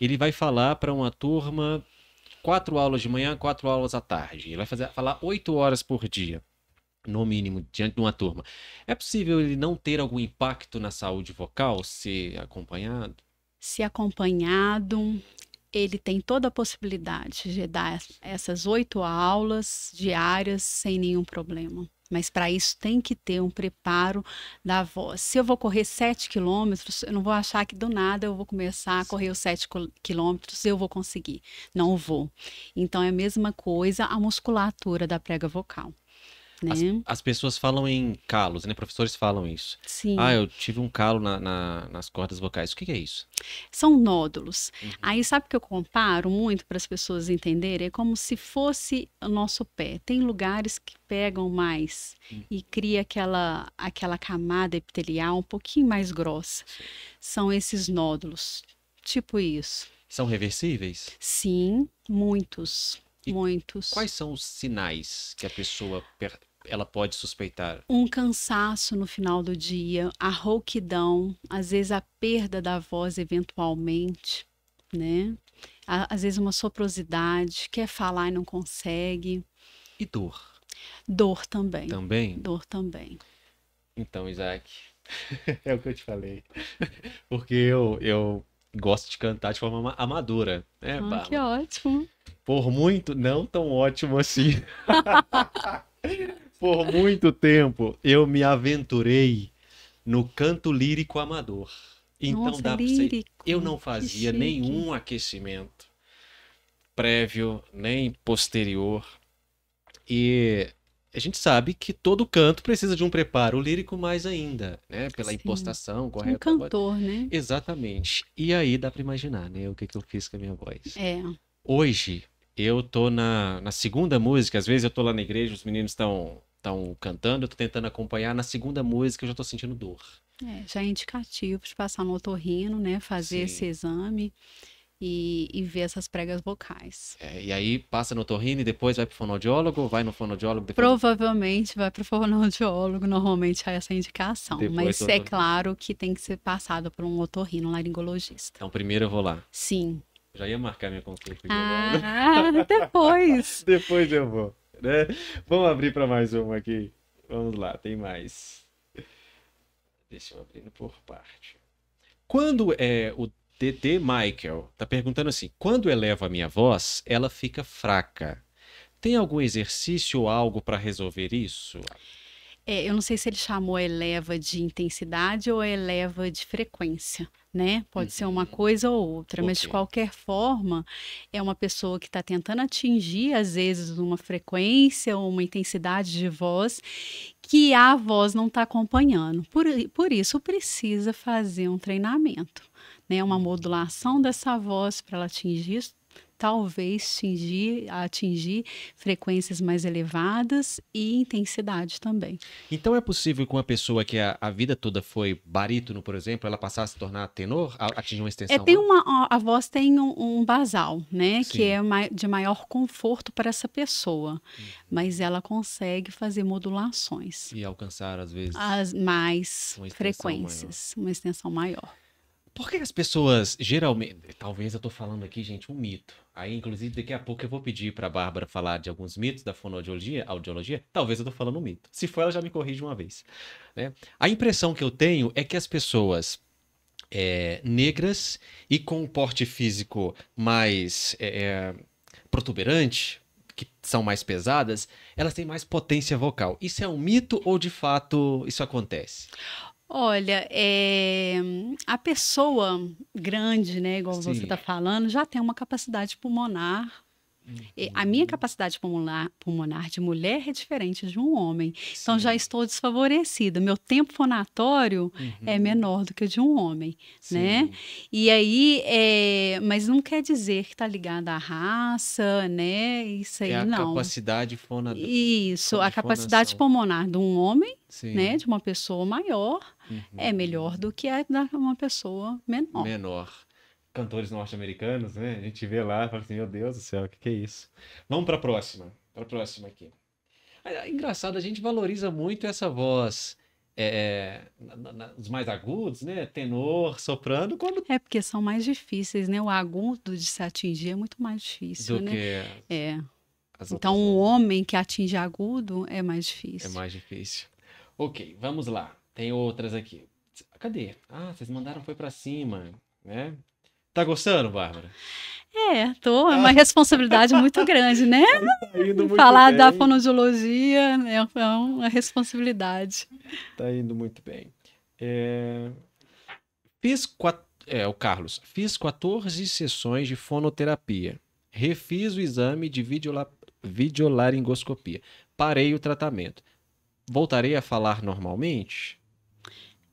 ele vai falar para uma turma quatro aulas de manhã, quatro aulas à tarde. Ele vai fazer, falar oito horas por dia, no mínimo, diante de uma turma. É possível ele não ter algum impacto na saúde vocal se acompanhado? Se acompanhado, ele tem toda a possibilidade de dar essas oito aulas diárias sem nenhum problema. Mas para isso tem que ter um preparo da voz. Se eu vou correr sete quilômetros, eu não vou achar que do nada eu vou começar a correr os sete quilômetros, eu vou conseguir. Não vou. Então é a mesma coisa a musculatura da prega vocal. Né? As, as, pessoas falam em calos, né? Professores falam isso. Sim. Ah, eu tive um calo na, na, nas cordas vocais. O que, que é isso? São nódulos. Uhum. Aí sabe que eu comparo muito para as pessoas entenderem? É como se fosse o nosso pé. Tem lugares que pegam mais uhum. e cria aquela, aquela camada epitelial um pouquinho mais grossa. Sim. São esses nódulos. Tipo isso. São reversíveis? Sim, muitos. E muitos. Quais são os sinais que a pessoa ela pode suspeitar? Um cansaço no final do dia, a rouquidão, às vezes a perda da voz eventualmente, né? Às vezes uma soprosidade, quer falar e não consegue. E dor? Dor também. Também? Dor também. Então, Isaac, é o que eu te falei. Porque eu, eu gosto de cantar de forma amadora. Né, ah, que ótimo. Por muito, não tão ótimo assim. Por muito tempo eu me aventurei no canto lírico amador. Então Nossa, dá pra você. Eu não fazia nenhum aquecimento prévio nem posterior. E a gente sabe que todo canto precisa de um preparo lírico mais ainda, né? Pela Sim. impostação correto? Um cantor, né? Exatamente. E aí dá para imaginar, né? O que, que eu fiz com a minha voz. É. Hoje, eu tô na, na segunda música, às vezes eu tô lá na igreja, os meninos estão estão cantando, eu tô tentando acompanhar. Na segunda música eu já tô sentindo dor. É, já é indicativo de passar no otorrino, né? Fazer Sim. esse exame e, e, ver essas pregas vocais. É, e aí passa no otorrino e depois vai pro fonoaudiólogo? Vai no fonoaudiólogo? Depois... Provavelmente vai pro fonoaudiólogo, normalmente há é essa indicação. Depois mas é claro que tem que ser passado por um otorrino laringologista. Então primeiro eu vou lá. Sim. Já ia marcar minha consulta. Ah, depois. depois eu vou né? Vamos abrir para mais uma aqui. Vamos lá, tem mais. Deixa eu abrindo por parte. Quando é o DD Michael tá perguntando assim: quando eleva a minha voz, ela fica fraca. Tem algum exercício ou algo para resolver isso? É, eu não sei se ele chamou eleva de intensidade ou eleva de frequência né? Pode uhum. ser uma uhum. coisa ou outra, okay. mas de qualquer forma, é uma pessoa que está tentando atingir, às vezes, uma frequência ou uma intensidade de voz que a voz não está acompanhando. Por, por isso, precisa fazer um treinamento, né? Uma uhum. modulação dessa voz para ela atingir talvez atingir, atingir frequências mais elevadas e intensidade também. Então é possível que uma pessoa que a, a vida toda foi barítono, por exemplo, ela passar a se tornar tenor, atingir uma é, extensão? É, tem uma, a, a voz tem um, um basal, né? Sim. Que é de maior conforto para essa pessoa. Hum. Mas ela consegue fazer modulações. E alcançar, às vezes. As mais uma frequências, maior. uma extensão maior. Por que as pessoas geralmente. Talvez eu estou falando aqui, gente, um mito. Aí, inclusive, daqui a pouco eu vou pedir pra Bárbara falar de alguns mitos da fonoaudiologia, audiologia. Talvez eu tô falando um mito. Se for, ela já me corrige uma vez. Né? A impressão que eu tenho é que as pessoas é, negras e com um porte físico mais é, é, protuberante, que são mais pesadas, elas têm mais potência vocal. Isso é um mito ou de fato isso acontece? Olha, é, a pessoa grande, né, igual Sim. você está falando, já tem uma capacidade pulmonar a minha capacidade pulmonar, pulmonar, de mulher é diferente de um homem. Sim. Então já estou desfavorecida. Meu tempo fonatório é uhum. é menor do que o de um homem, né? E aí, é... mas não quer dizer que está ligado à raça, né? Isso é aí é a não. Capacidade fonadora. Isso, a capacidade pulmonar de um homem, Sim. né? De uma pessoa maior é uhum. é melhor do que a de uma pessoa menor. Menor cantores norte-americanos, né? A gente vê lá e fala assim, meu Deus do céu, o que, que é isso? Vamos para a próxima, para a próxima aqui. É engraçado, a gente valoriza muito essa voz é, é na, na, os mais agudos, né? Tenor, soprano, quando... É porque são mais difíceis, né? O agudo de se atingir é muito mais difícil, Do né? Que é. As então, o um né? homem que atinge agudo é mais é difícil. É mais difícil. Ok, vamos lá. Tem outras aqui. Cadê? Ah, vocês mandaram foi para cima, né? Tá gostando, Bárbara? É, tô. É uma responsabilidade muito grande, né? Tá indo Falar bem. da fonoaudiologia né? é uma responsabilidade. Tá indo muito bem. É... Fiz quatro... é, o Carlos. Fiz 14 sessões de fonoterapia. Refiz o exame de videola... videolaringoscopia. Parei o tratamento. Voltarei a falar normalmente?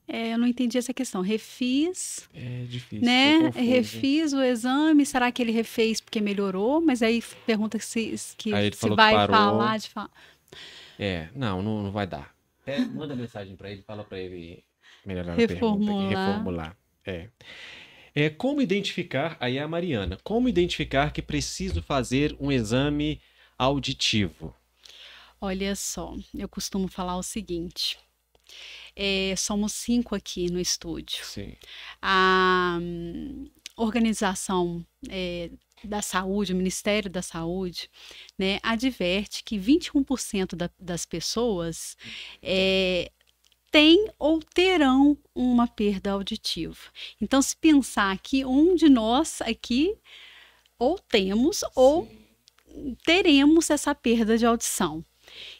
É, eu não entendi essa questão. Refiz. É difícil. Né? Refiz o exame. Será que ele refez porque melhorou? Mas aí pergunta se, que, aí se vai que falar de falar. É, não, não, não vai dar. É, manda mensagem para ele, fala para ele melhorar reformular. a pergunta, reformular. É. é. Como identificar, aí é a Mariana, como identificar que preciso fazer um exame auditivo? Olha só, eu costumo falar o seguinte: é, somos cinco aqui no estúdio. Sim. A um, organização é, da saúde, o Ministério da Saúde, né, adverte que 21% da, das pessoas é, têm ou terão uma perda auditiva. Então, se pensar que um de nós aqui ou temos Sim. ou teremos essa perda de audição.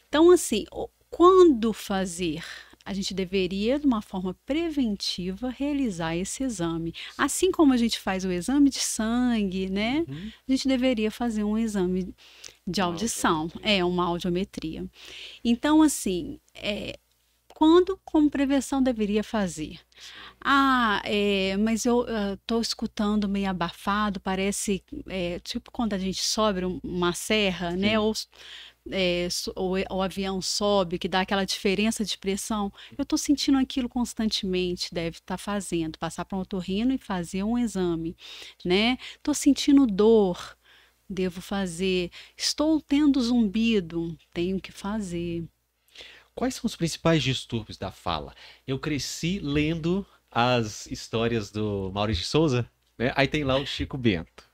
Então, assim, quando fazer? a gente deveria, de uma forma preventiva, realizar esse exame. Assim como a gente faz o exame de sangue, né? Uhum. A gente deveria fazer um exame de audição, é uma audiometria. Então, assim, é, quando como prevenção deveria fazer? Ah, é, mas eu estou ah, escutando meio abafado, parece é, tipo quando a gente sobe uma serra, né? Sim. né? Ou é, ou, eh, o avião sobe, que dá aquela diferença de pressão, eu estou sentindo aquilo constantemente, deve estar tá fazendo, passar para um otorrino e fazer um exame, né? Estou sentindo dor, devo fazer. Estou tendo zumbido, tenho que fazer. Quais são os principais distúrbios da fala? Eu cresci lendo as histórias do Maurício de Souza, né? Aí tem lá o Chico Bento.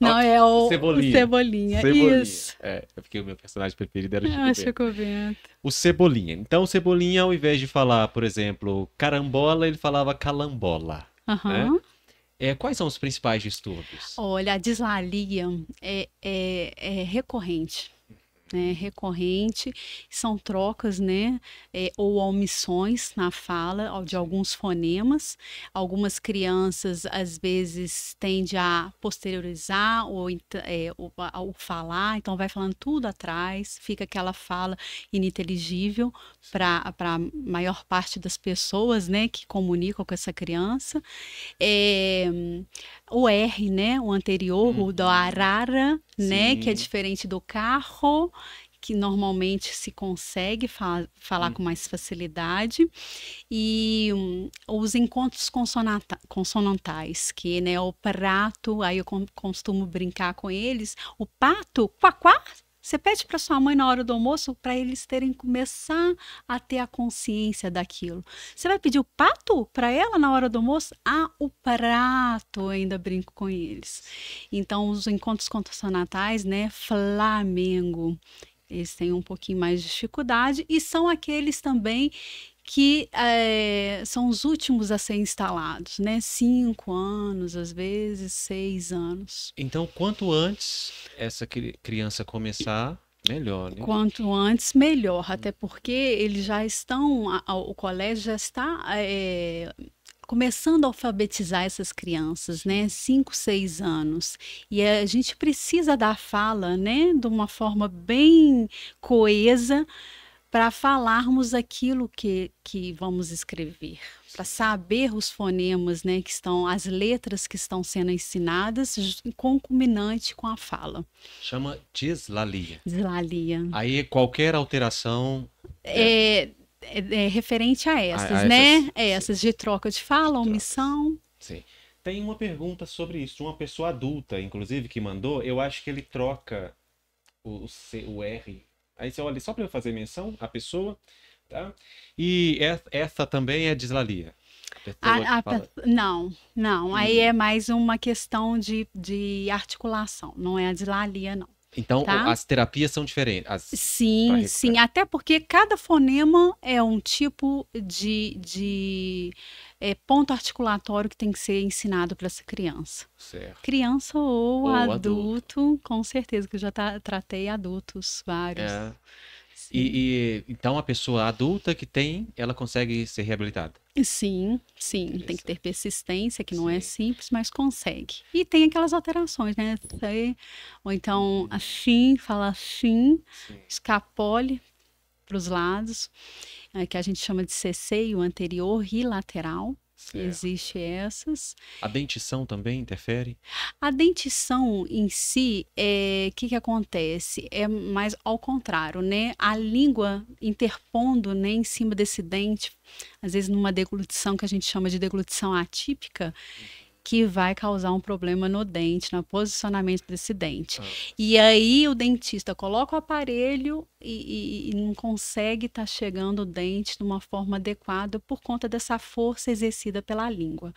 Não, é o Cebolinha. O Cebolinha. Cebolinha. Isso. É, porque o meu personagem preferido era o ah, Chico, ah, Chico Bento. O Cebolinha. Então, o Cebolinha, ao invés de falar, por exemplo, carambola, ele falava calambola. Uhum. Né? É, quais são os principais distúrbios? Olha, a dislalia é, é, é recorrente né, recorrente, são trocas né, é, ou omissões na fala de alguns fonemas. Algumas crianças, às vezes, tendem a posteriorizar ou, é, falar, então vai falando tudo atrás, fica aquela fala ininteligível para a maior parte das pessoas né, que comunicam com essa criança. É, o R, né, o anterior, uhum. o do uhum. arara, né, que é diferente do carro, que normalmente se consegue fa falar hum. com mais facilidade, e um, os encontros consonantais, que né, o prato, aí eu costumo brincar com eles, o pato, quá-quá, você pede para sua mãe na hora do almoço para eles terem começar a ter a consciência daquilo. Você vai pedir o pato para ela na hora do almoço? Ah, o prato, ainda brinco com eles. Então, os encontros consonantais né? Flamengo eles têm um pouquinho mais de dificuldade e são aqueles também que é, são os últimos a ser instalados, né? Cinco anos, às vezes seis anos. Então, quanto antes essa criança começar, Melhor, né? Quanto antes, melhor. Até porque eles já estão, o colégio já está é, começando a alfabetizar essas crianças, né? cinco, seis anos. E a gente precisa da fala, né? De uma forma bem coesa para falarmos aquilo que, que vamos escrever, para saber os fonemas, né, que estão, as letras que estão sendo ensinadas, concominante com a fala. Chama deslalia. Deslalia. Aí qualquer alteração. É, é é, é, referente a essas, a, a né? Essas, é, essas de troca de fala, omissão. Sim. Tem uma pergunta sobre isso, uma pessoa adulta, inclusive, que mandou. Eu acho que ele troca o, C, o R. Aí você olha, só para eu fazer menção, a pessoa, tá? E é, essa também é dislalia. A, a, ah, ah, não, não. Hum. Aí é mais uma questão de, de articulação, não é a deslalia, não. Então, tá? as terapias são diferentes. As... Sim, sim. Até porque cada fonema é um tipo de, de é, ponto articulatório que tem que ser ensinado para essa criança. Certo. Criança ou, ou adulto, adulto, com certeza, que eu já tá, tratei adultos vários. É. E, e, então a pessoa adulta que tem, ela consegue ser reabilitada. Sim, sim, tem que ter persistência, que sim. não é simples, mas consegue. E tem aquelas alterações, né? Ou então assim, fala assim, escapole para os lados, é, que a gente chama de ceceio anterior e lateral. Certo. É. Existem essas. A dentição também interfere? A dentição em si, o é, que, que acontece? É mais ao contrário, né? A língua interpondo né, em cima desse dente, às vezes numa deglutição que a gente chama de deglutição atípica, uhum que vai causar um problema no dente, no posicionamento desse dente. Ah. E aí o dentista coloca o aparelho e, e, e não consegue estar tá chegando o dente de uma forma adequada por conta dessa força exercida pela língua.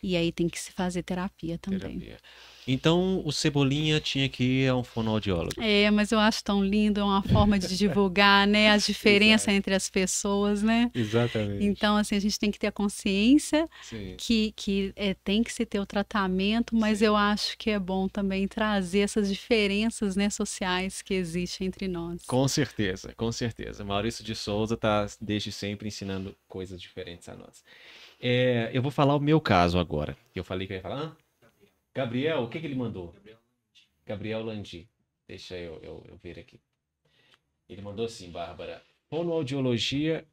E aí tem que se fazer terapia também. Terapia. Então o Cebolinha tinha que ir a um fonoaudiólogo. É, mas eu acho tão lindo, é uma forma de divulgar, né, a diferença entre as pessoas, né? Exatamente. Então assim a gente tem que ter a consciência Sim. que que é, tem que se ter o tratamento, mas Sim. eu acho que é bom também trazer essas diferenças, né, sociais que existem entre nós. Com certeza, com certeza. Maurício de Souza está desde sempre ensinando coisas diferentes a nós. É, eu vou falar o meu caso agora. Eu falei que eu ia falar. Gabriel, o que, que ele mandou? Gabriel Landi. Deixa eu, eu, eu ver aqui. Ele mandou assim, Bárbara. Fonoaudiologia.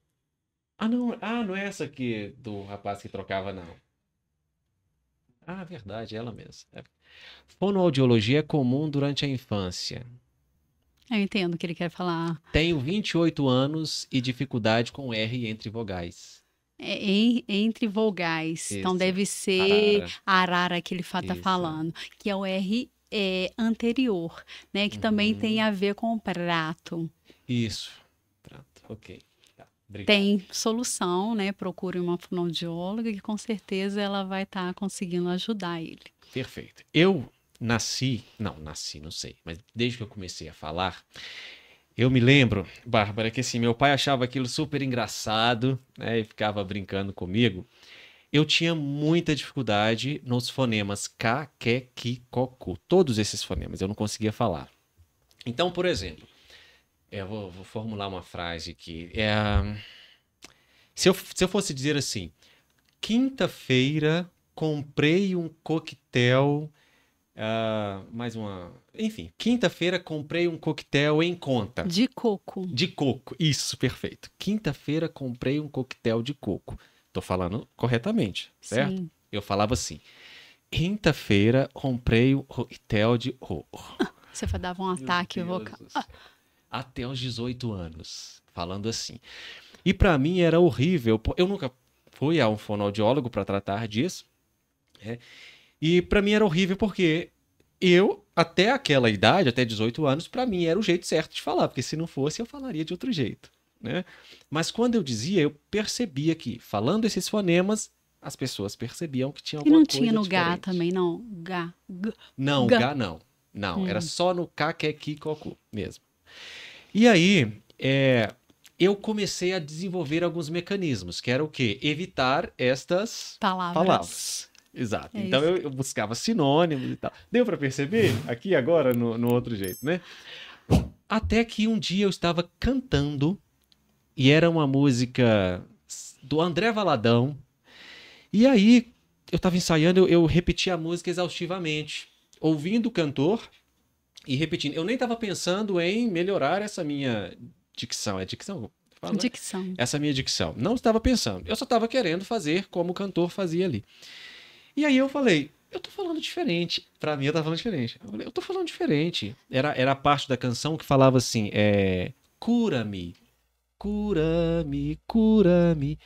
Ah, não. Ah, não é essa aqui do rapaz que trocava, não. Ah, verdade, ela mesma. É. Fonoaudiologia é comum durante a infância. Eu entendo o que ele quer falar. Tenho 28 anos e dificuldade com R entre vogais. É, entre vogais. Então, Isso. Então deve ser arara, arara que ele está falando, que é o R é, anterior, né? Que uhum. também tem uhum. a ver com o prato. Isso, prato, ok. Tá, tem solução, né? Procure uma fonoaudióloga que com certeza ela vai estar tá conseguindo ajudar ele. Perfeito. Eu nasci, não, nasci, não sei, mas desde que eu comecei a falar, eu me lembro, Bárbara, que assim, meu pai achava aquilo super engraçado, né? E ficava brincando comigo. Eu tinha muita dificuldade nos fonemas K, Q, Ki, Koku. Todos esses fonemas, eu não conseguia falar. Então, por exemplo, eu vou, vou formular uma frase aqui. É, se, eu, se eu fosse dizer assim, quinta-feira comprei um coquetel Uh, mais uma. Enfim, quinta-feira comprei um coquetel em conta. De coco. De coco, isso, perfeito. Quinta-feira comprei um coquetel de coco. Tô falando corretamente, certo? Sim. Eu falava assim. Quinta-feira comprei um coquetel de coco. Você dava um ataque vocal. Até os 18 anos, falando assim. E para mim era horrível. Eu nunca fui a um fonoaudiólogo para tratar disso. É. E para mim era horrível porque eu, até aquela idade, até 18 anos, para mim era o jeito certo de falar, porque se não fosse eu falaria de outro jeito. Né? Mas quando eu dizia, eu percebia que, falando esses fonemas, as pessoas percebiam que tinha alguma coisa. E não tinha no diferente. Gá também, não? Gá. G, não, gá. gá não. Não, hum. era só no K, que é K, Koku mesmo. E aí, é, eu comecei a desenvolver alguns mecanismos, que era o quê? Evitar estas palavras. palavras. Exato. É então eu, eu, buscava sinônimos e tal. Deu para perceber aqui agora no, no outro jeito, né? Até que um dia eu estava cantando e era uma música do André Valadão. E aí eu estava ensaiando, eu, eu repeti a música exaustivamente, ouvindo o cantor e repetindo. Eu nem estava pensando em melhorar essa minha dicção. É dicção? Fala, né? dicção. Essa minha dicção. Não estava pensando. Eu só estava querendo fazer como o cantor fazia ali. E aí eu falei, eu tô falando diferente. Pra mim, eu tava falando diferente. Eu, falei, eu tô falando diferente. Era, era a parte da canção que falava assim, é... Cura-me, cura-me, cura-me.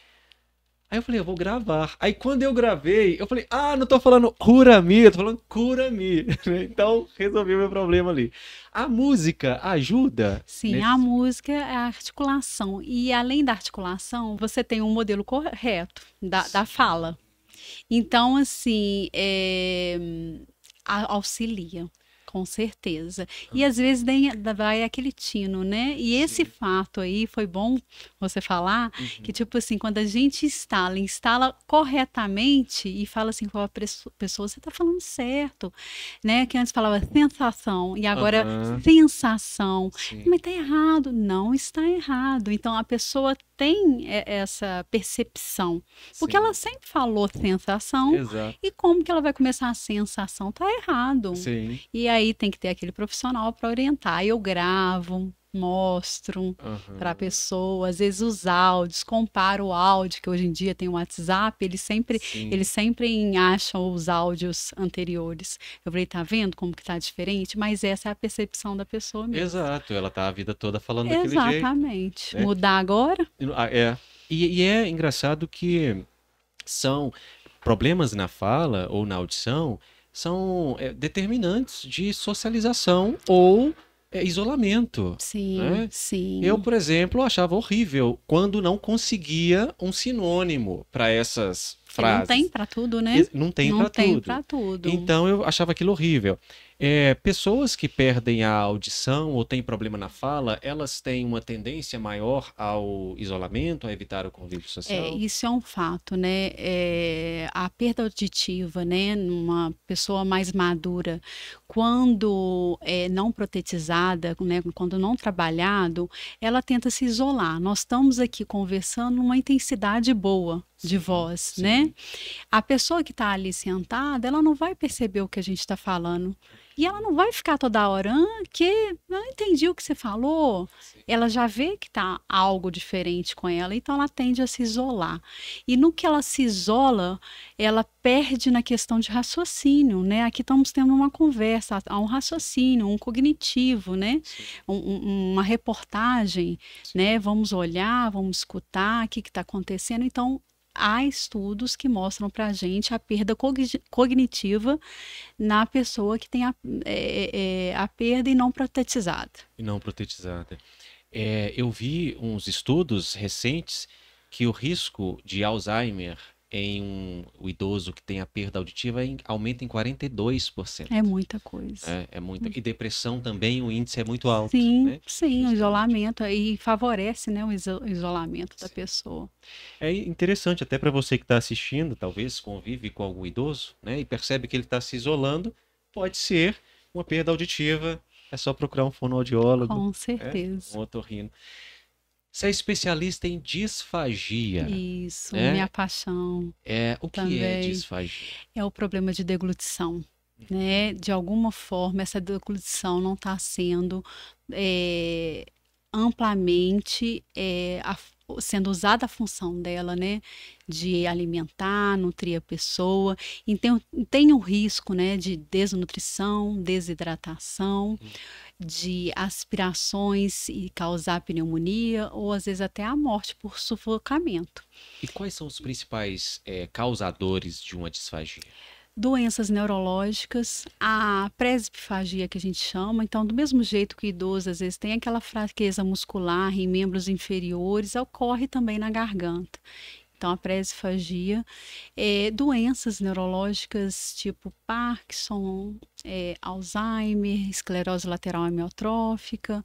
Aí eu falei, eu vou gravar. Aí quando eu gravei, eu falei, ah, não tô falando cura-me, eu tô falando cura-me. Né? Então, resolvi meu problema ali. A música ajuda? Sim, nesse... a música é a articulação. E além da articulação, você tem um modelo correto da, da fala. Então, assim, é, auxilia. Com certeza. E tá. às vezes nem é, vai aquele tino, né? E esse fato aí foi bom você falar uhum. que, tipo assim, quando a gente instala, instala corretamente e fala assim com a pessoa, você tá falando certo, né? Que antes falava sensação e agora uhum. sensação. Sim. Mas tá errado. Não está errado. Então a pessoa tem essa percepção. Porque Sim. ela sempre falou sensação. Exato. E como que ela vai começar a sensação? Tá errado. Sim. E aí aí tem que ter aquele profissional para orientar. Eu gravo, mostro uhum. para a pessoa, às vezes os áudios, comparo o áudio, que hoje em dia tem o WhatsApp, eles sempre, eles sempre acham os áudios anteriores. Eu falei, tá vendo como que tá diferente? Mas essa é a percepção da pessoa mesmo. Exato, ela tá a vida toda falando Exatamente. daquele jeito. Exatamente. Né? Mudar agora? Ah, é. E, e é engraçado que são problemas na fala ou na audição são é, determinantes de socialização ou é, isolamento. Sim, né? sim. Eu, por exemplo, achava horrível quando não conseguia um sinônimo para essas frases. Não tem para tudo, né? Não tem para tudo. tudo. Então eu achava aquilo horrível. É, pessoas que perdem a audição ou têm problema na fala, elas têm uma tendência maior ao isolamento, a evitar o convívio é, social? É, isso é um fato, né? É, a perda auditiva, né, numa pessoa mais madura, quando é, não protetizada, né, quando não trabalhado, ela tenta se isolar. Nós estamos aqui conversando numa intensidade boa, de voz, né? Sim. né? A pessoa que está ali sentada, ela não vai perceber o que a gente está falando. E ela não vai ficar toda hora, que não entendi o que você falou. Sim. Ela já vê que tá algo diferente com ela, então ela tende a se isolar. E no que ela se isola, ela perde na questão de raciocínio, né? Aqui estamos tendo uma conversa, há um raciocínio, um cognitivo, né? Um, uma reportagem, Sim. né? Vamos olhar, vamos escutar o que está acontecendo. Então, há estudos que mostram para a gente a perda cognitiva na pessoa que tem a, é, é, é, a perda e não protetizada. E não protetizada. É, eu vi uns estudos recentes que o risco de Alzheimer em um o idoso que tem a perda auditiva em, aumenta em 42%. É muita coisa. É, é muita. Hum. E depressão também, o índice é muito alto. Sim, né? sim, o isolamento e favorece né, o isolamento da sim. pessoa. É interessante até para você que está assistindo, talvez convive com algum idoso, né, e percebe que ele está se isolando, pode ser uma perda auditiva. É só procurar um fonoaudiólogo. Com né, certeza. É, um otorrino. Você é especialista em disfagia. Isso, né? minha paixão. É, o também. que é disfagia? É o problema de deglutição. Né? Uhum. De alguma forma, essa deglutição não está sendo é, amplamente é, a, sendo usada a função dela, né, de alimentar, nutrir a pessoa. Então tem um risco, né, de desnutrição, desidratação, de aspirações e causar pneumonia ou às vezes até a morte por sufocamento. E quais são os principais é, causadores de uma disfagia? doenças neurológicas, a presbifagia que a gente chama. Então, do mesmo jeito que o idoso às vezes tem aquela fraqueza muscular em membros inferiores, ocorre também na garganta. Então, a presfagia, é, doenças neurológicas tipo Parkinson, é, Alzheimer, esclerose lateral amiotrófica,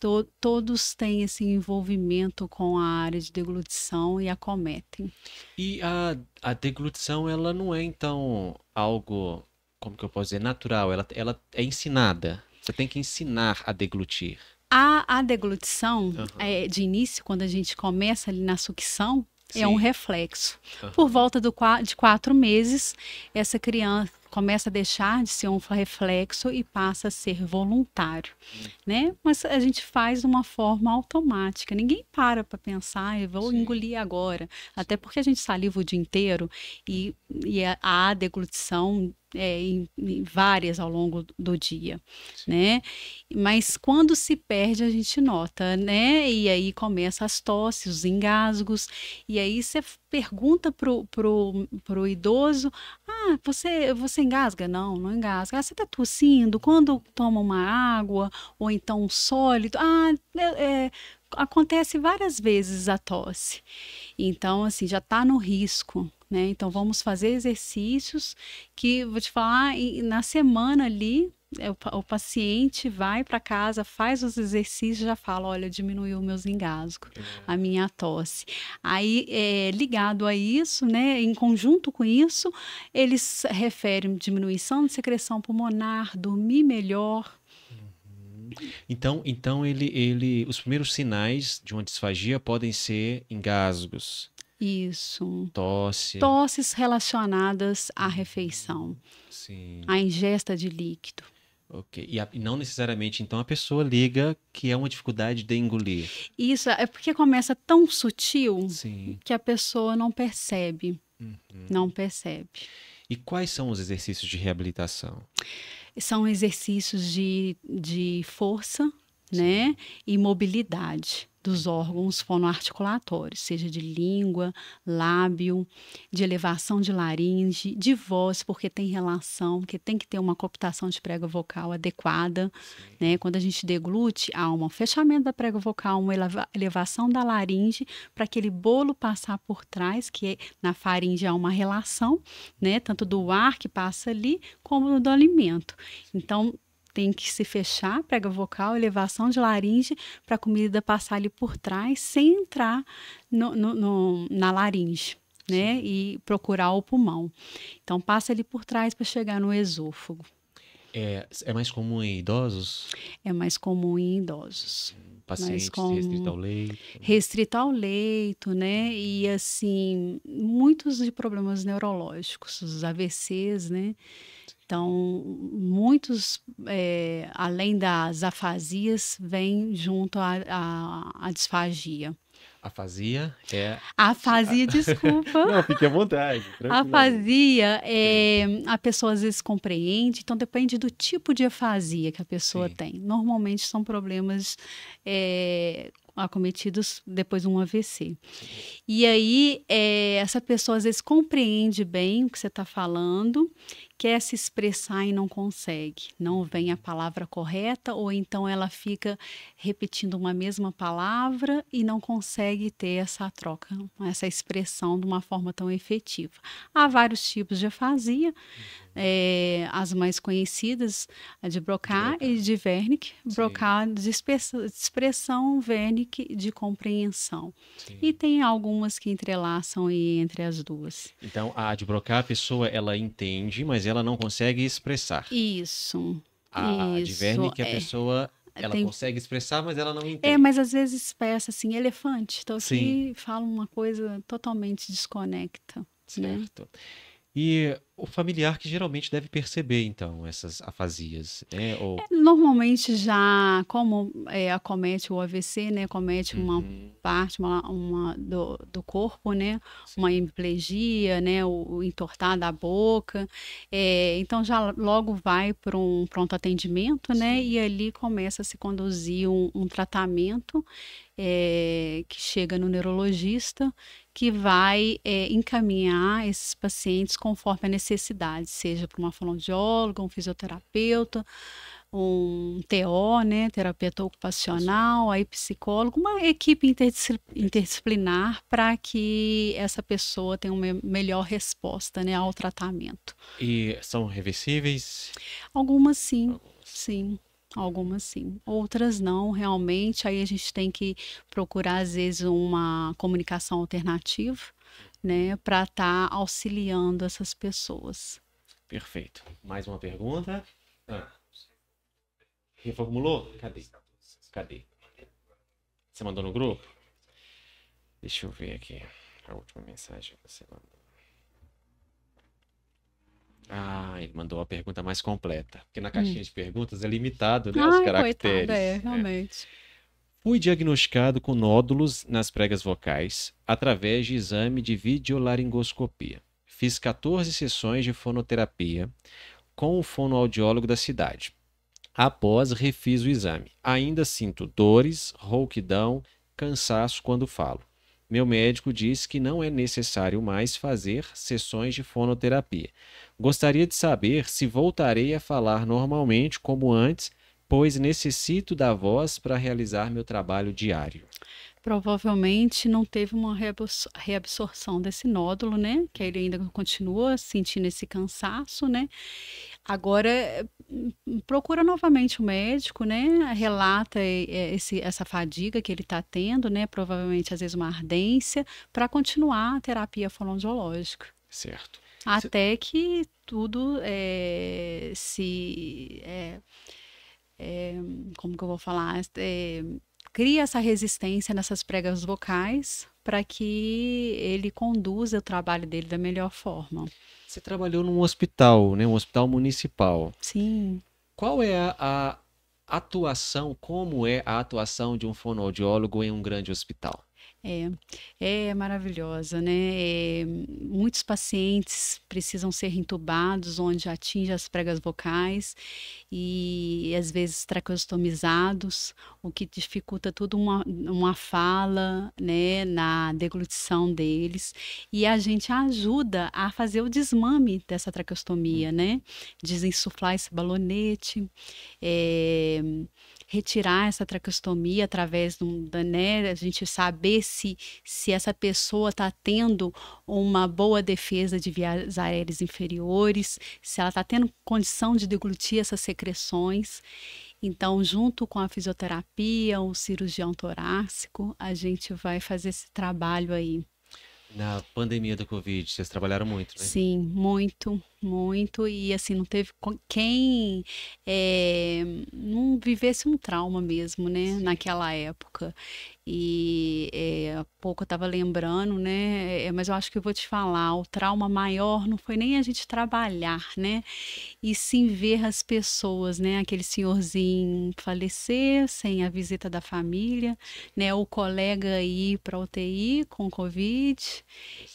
to todos têm esse envolvimento com a área de deglutição e acometem. E a, a deglutição, ela não é, então, algo, como que eu posso dizer, natural, ela, ela é ensinada. Você tem que ensinar a deglutir. A, a deglutição, uhum. é, de início, quando a gente começa ali na sucção, Sim. é um reflexo. Uhum. Por volta do, de quatro meses, essa criança, começa a deixar de ser um reflexo e passa a ser voluntário, hum. né? Mas a gente faz de uma forma automática. Ninguém para para pensar, eu vou Sim. engolir agora. Até porque a gente saliva o dia inteiro e, e a é, deglutição é, em, em várias ao longo do dia, né? Mas quando se perde a gente nota, né? E aí começa as tosses, os engasgos, e aí você pergunta pro, pro, pro idoso, ah, você, você engasga? Não, não engasga. Ah, você tá tossindo? Quando toma uma água ou então um sólido? Ah, é, é acontece várias vezes a tosse. Então, assim, já está no risco né? Então vamos fazer exercícios que vou te falar na semana ali é, o, paciente vai para casa, faz os exercícios, já fala, olha, diminuiu meus engasgos, é. a minha tosse. Aí, é, ligado a isso, né, em conjunto com isso, eles referem diminuição de secreção pulmonar, dormir melhor. Uhum. Então, então ele, ele, os primeiros sinais de uma disfagia podem ser engasgos, isso. Tosse. Tosses relacionadas à uhum. refeição. Sim. À ingesta de líquido. Ok. E, a, e, não necessariamente, então, a pessoa liga que é uma dificuldade de engolir. Isso, é porque começa tão sutil Sim. que a pessoa não percebe. Uhum. Não percebe. E quais são os exercícios de reabilitação? São exercícios de, de força, né? Sim. né? E mobilidade dos órgãos fonoarticulatórios, seja de língua, lábio, de elevação de laringe, de voz, porque tem relação, que tem que ter uma cooptação de prega vocal adequada. Né? Quando a gente deglute, há um fechamento da prega vocal, uma elevação da laringe, para aquele bolo passar por trás, que é, na faringe há uma relação, né? tanto do ar que passa ali, como do alimento. Então, tem que se fechar, prega vocal, elevação de laringe, para a comida passar ali por trás, sem entrar no, no, no, na laringe. Né, e procurar o pulmão. Então, passa ali por trás para chegar no esôfago. É, é mais comum em idosos? É mais comum em idosos. Pacientes com... ao leito. Restrito ao leito, né? E uhum. assim, muitos de problemas neurológicos, os AVCs, né? Então, muitos, é, além das afasias, vêm junto à disfagia. Afasia é. Afasia, desculpa. Não, fique à vontade. Afasia é. A pessoa às vezes compreende, então depende do tipo de afasia que a pessoa Sim. tem. Normalmente são problemas é, acometidos depois de um AVC. E aí, é, essa pessoa às vezes compreende bem o que você está falando quer se expressar e não consegue, não vem a palavra correta, ou então ela fica repetindo uma mesma palavra e não consegue ter essa troca, essa expressão de uma forma tão efetiva. Há vários tipos de afasia é, as mais conhecidas, a de Broca e de Wernicke. Broca de expressão, Wernicke de compreensão. Sim. E tem algumas que entrelaçam aí entre as duas. Então, a de Broca, a pessoa ela entende, mas ela não consegue expressar. Isso. A, isso, de Wernicke, a é. pessoa é, ela tem... consegue expressar, mas ela não é, entende. É, mas às vezes expressa assim, elefante, então aqui fala uma coisa totalmente desconecta. Né? Certo. Né? E o familiar que geralmente deve perceber, então, essas afasias, né? Ou... É, normalmente já, como é, acomete o AVC, né? Comete uhum. uma parte uma, uma do, do, corpo, né? Sim. Uma hemiplegia, né? O, o entortar da boca. É, então já logo vai para um pronto atendimento, né? Sim. né? E ali começa a se conduzir um, um tratamento é, que chega no neurologista que vai é, encaminhar esses pacientes conforme a necessidade, seja para uma fonoaudióloga, um fisioterapeuta, um TO, né, terapeuta ocupacional, aí psicólogo, uma equipe interdisciplinar para que essa pessoa tenha uma melhor resposta, né, ao tratamento. E são reversíveis? Algumas sim, Algumas. sim. Algumas sim, outras não, realmente. Aí a gente tem que procurar, às vezes, uma comunicação alternativa, né, uhum. para estar tá auxiliando essas pessoas. Perfeito. Mais uma pergunta? Ah. Reformulou? Cadê? Cadê? Você mandou no grupo? Deixa eu ver aqui a última mensagem que você mandou. Ah, ele mandou uma pergunta mais completa. Porque na hum. caixinha hum. de perguntas é limitado, né? Ai, os caracteres. Coitada, é, é, realmente. É. Fui diagnosticado com nódulos nas pregas vocais através de exame de videolaringoscopia. Fiz 14 sessões de fonoterapia com o fonoaudiólogo da cidade. Após, refiz o exame. Ainda sinto dores, rouquidão, cansaço quando falo. Meu médico disse que não é necessário mais fazer sessões de fonoterapia. Gostaria de saber se voltarei a falar normalmente como antes, pois necessito da voz para realizar meu trabalho diário. Provavelmente não teve uma reabsorção desse nódulo, né? Que ele ainda continua sentindo esse cansaço, né? Agora, procura novamente o médico, né? Relata eh, eh, esse, essa fadiga que ele está tendo, né? Provavelmente, às vezes, uma ardência, para continuar a terapia fonoaudiológica. Certo. Até C que tudo é, se. É, é, como que eu vou falar? cria essa resistência nessas pregas vocais para que ele conduza o trabalho dele da melhor forma. Você trabalhou num hospital, né? Um hospital municipal. Sim. Qual é a, a atuação, como é a atuação de um fonoaudiólogo em um grande hospital? É, é maravilhosa, né? É, muitos pacientes precisam ser intubados, onde atinge as pregas vocais e às vezes traqueostomizados, o que dificulta tudo uma, uma fala, né, na deglutição deles. E a gente ajuda a fazer o desmame dessa traqueostomia, hum. né? Desinsuflar esse balonete. É, retirar essa tracostomia através do, da, né, a gente saber se, se essa pessoa está tendo uma boa defesa de vias aéreas inferiores, se ela está tendo condição de deglutir essas secreções. Então, junto com a fisioterapia, o cirurgião torácico, a gente vai fazer esse trabalho aí. Na pandemia da Covid, vocês trabalharam muito, né? Sim, muito muito e assim não teve quem é, não vivesse um trauma mesmo né Sim. naquela época e é, há pouco eu estava lembrando né é, mas eu acho que eu vou te falar o trauma maior não foi nem a gente trabalhar né e sim ver as pessoas né aquele senhorzinho falecer sem a visita da família né o colega ir para UTI com covid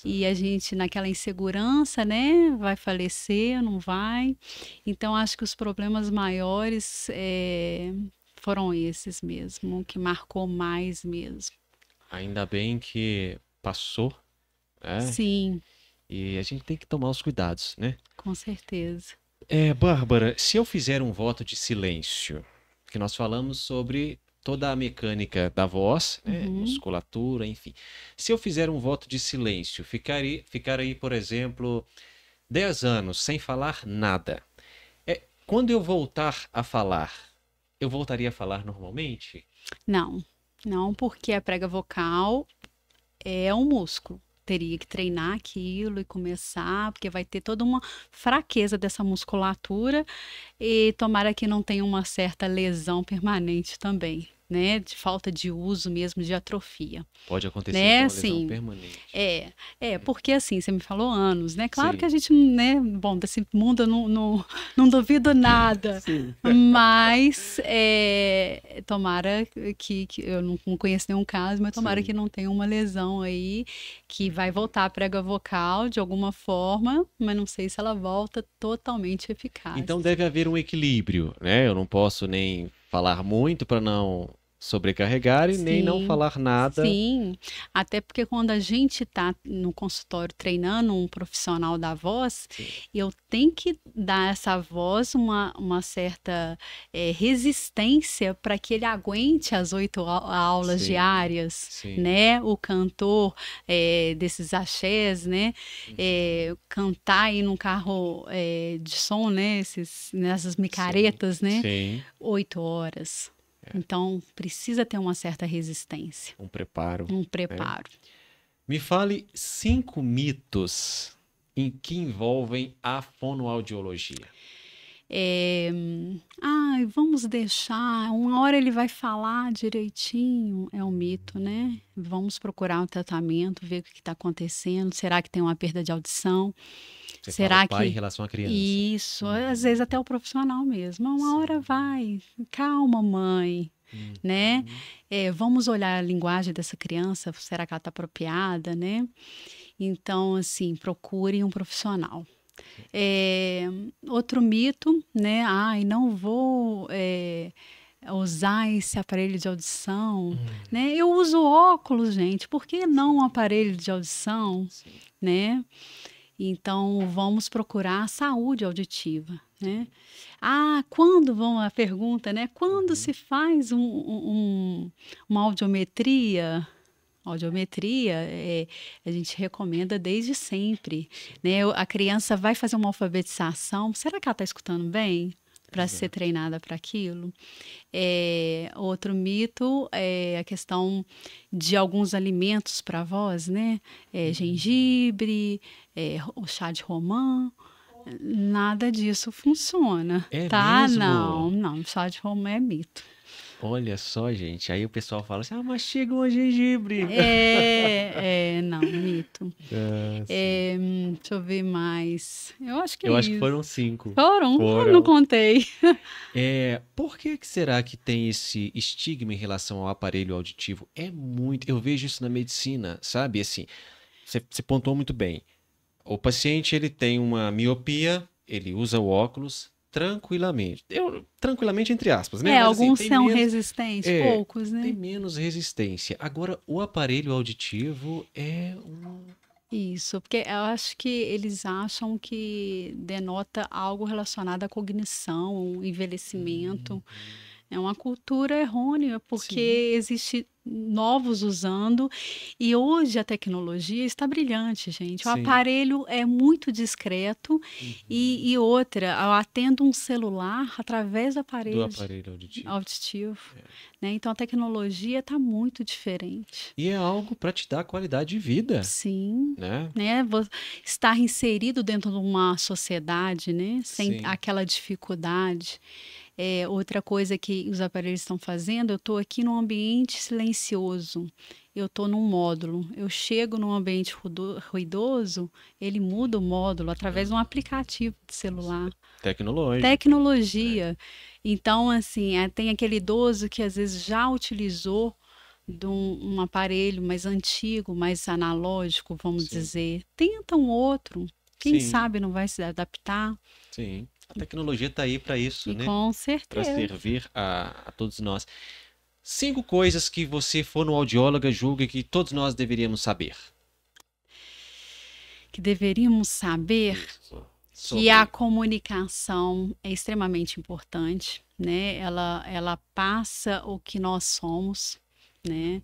e a gente naquela insegurança né vai falecer crescer, não vai. Então, acho que os problemas maiores é, foram esses mesmo, que marcou mais mesmo. Ainda bem que passou, né? Sim. E a gente tem que tomar os cuidados, né? Com certeza. É, Bárbara, se eu fizer um voto de silêncio, que nós falamos sobre toda a mecânica da voz, né? uhum. musculatura, enfim. Se eu fizer um voto de silêncio, ficar aí, ficar aí por exemplo, 10 anos sem falar nada, é, quando eu voltar a falar, eu voltaria a falar normalmente? Não, não, porque a prega vocal é um músculo. Teria que treinar aquilo e começar, porque vai ter toda uma fraqueza dessa musculatura e tomara que não tenha uma certa lesão permanente também né, de falta de uso mesmo, de atrofia. Pode acontecer né? uma então, lesão assim, permanente. É, é, hum. porque assim, você me falou anos, né? Claro Sim. que a gente, né, bom, desse mundo eu não, não, não duvido nada, mas é, tomara que, que eu não, não, conheço nenhum caso, mas tomara Sim. que não tenha uma lesão aí que vai voltar a prega vocal de alguma forma, mas não sei se ela volta totalmente eficaz. Então deve haver um equilíbrio, né? Eu não posso nem falar muito para não sobrecarregar e Sim. nem não falar nada. Sim, até porque quando a gente está no consultório treinando um profissional da voz, Sim. eu tenho que dar essa voz uma, uma certa é, resistência para que ele aguente as oito aulas Sim. diárias, né? O cantor é, desses axés, né? É, cantar aí num carro de som, né? Esses, nessas micaretas, né? Sim. Oito horas. É. Então, precisa ter uma certa resistência. Um preparo. Um né? preparo. Me fale cinco mitos em que envolvem a fonoaudiologia. É... Hum, ah, e vamos deixar, uma hora ele vai falar direitinho, é um mito, né? Vamos procurar um tratamento, ver o que está acontecendo, será que tem uma perda de audição? Você será que em relação à criança? Isso, hum. às vezes até o profissional mesmo. Uma Sim. hora vai, calma, mãe, hum. né? Uhum. É, vamos olhar a linguagem dessa criança, será que ela está apropriada, né? Então, assim, procure um profissional. É, outro mito, né? Ai, não vou é, usar esse aparelho de audição, uhum. né? Eu uso óculos, gente. Por que não um aparelho de audição, Sim. né? Então vamos procurar saúde auditiva, né? Ah, quando vão a pergunta, né? Quando uhum. se faz um, um, uma audiometria? Audiometria, é, a gente recomenda desde sempre. Né? A criança vai fazer uma alfabetização, será que ela está escutando bem? Para ser treinada para aquilo. É, outro mito é a questão de alguns alimentos para voz, né? É, gengibre, o chá de romã. Nada disso funciona. É tá? Mesmo? Não, não. Chá de romã é mito. Olha só, gente. Aí o pessoal fala assim: ah, mas chega um gengibre. É, é, não, mito. É, é, deixa eu ver mais. Eu acho que é Eu é acho isso. que foram cinco. Foram? Ah, foram. Não contei. É, por que, que será que tem esse estigma em relação ao aparelho auditivo? É muito. Eu vejo isso na medicina, sabe? Assim, você pontuou muito bem. O paciente ele tem uma miopia, ele usa o óculos, tranquilamente. Eu, tranquilamente, entre aspas, né? É, Mas, assim, alguns assim, são menos, resistentes, é, poucos, né? Tem menos resistência. Agora, o aparelho auditivo é um. Isso, porque eu acho que eles acham que denota algo relacionado à cognição, envelhecimento. Uhum. É uma cultura errônea, porque Sim. existe novos usando e hoje a tecnologia está brilhante, gente. O Sim. aparelho é muito discreto uhum. e, e, outra, eu atendo um celular através do aparelho, do aparelho auditivo. auditivo é. né? Então a tecnologia está muito diferente. E é algo para te dar qualidade de vida. Sim. Né? né? Estar inserido dentro de uma sociedade, né? Sem Sim. aquela dificuldade. É, outra coisa que os aparelhos estão fazendo, eu estou aqui num ambiente silencioso, eu estou num módulo. Eu chego num ambiente ruidoso, ele muda o módulo através de um hum. aplicativo de celular. Tecnologia. Tecnologia. É. Então, assim, é, tem aquele idoso que às vezes já utilizou de um, um, aparelho mais antigo, mais analógico, vamos Sim. dizer. Tenta um outro. Quem Sim. sabe não vai se adaptar. Sim. A tecnologia está aí para isso, e né? Com certeza. Para servir a, a todos nós. Cinco coisas que você, fonoaudióloga, julga que todos nós deveríamos saber. Que deveríamos saber isso. Sobre. que a comunicação é extremamente importante, né? Ela, ela passa o que nós somos, né?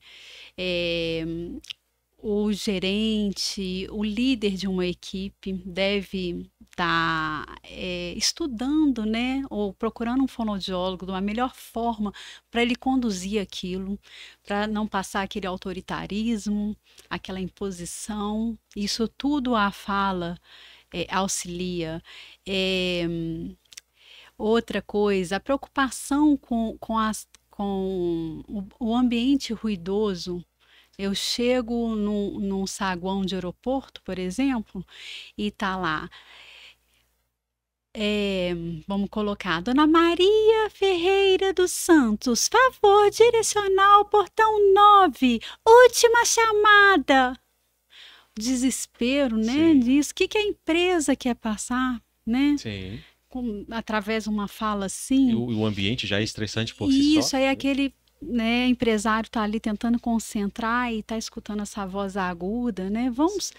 É, o gerente, o líder de uma equipe deve tá, estar eh, é, estudando, né, ou procurando um fonoaudiólogo de uma melhor forma para ele conduzir aquilo, para não passar aquele autoritarismo, aquela imposição. Isso tudo a fala é, auxilia. É, outra coisa, a preocupação com, com, as, com o, o ambiente ruidoso eu chego num, num saguão de aeroporto, por exemplo, e tá lá. É, vamos colocar, Dona Maria Ferreira dos Santos, favor direcional portão 9, última chamada. Desespero, né? Sim. Disso. O que, que a empresa quer passar, né? Sim. Com, através de uma fala assim. E o, o ambiente já é estressante por si Isso, só. Isso, aí é aquele né, empresário está ali tentando concentrar e está escutando essa voz aguda, né? Vamos.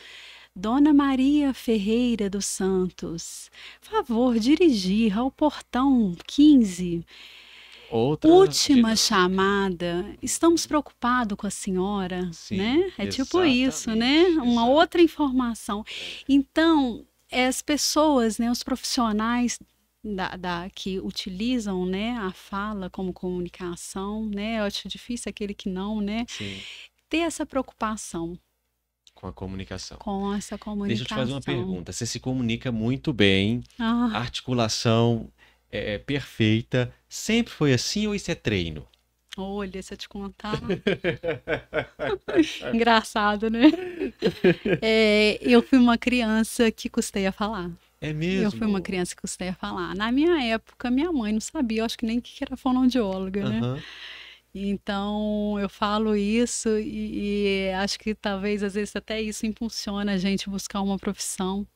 Dona Maria Ferreira dos Santos, favor dirigir ao portão 15. Outra Última chamada. Estamos preocupados com a senhora, Sim, né? É tipo isso, né? Uma exatamente. outra informação. Então, as pessoas, né, os profissionais da, da, que utilizam né, a fala como comunicação, né? Eu acho difícil aquele que não, né? Sim. Ter essa preocupação. Com a comunicação. Com essa comunicação. Deixa eu te fazer uma pergunta. Você se comunica muito bem, ah. articulação é, é, perfeita. Sempre foi assim ou isso é treino? Olha, se eu te contar. Engraçado, né? É, eu fui uma criança que custei a falar. É mesmo? eu fui uma criança que costumava falar. Na minha época, minha mãe não sabia, eu acho que nem que era fonoaudióloga, uhum. né? Então, eu falo isso e, e, acho que talvez, às vezes, até isso impulsiona a gente buscar uma profissão.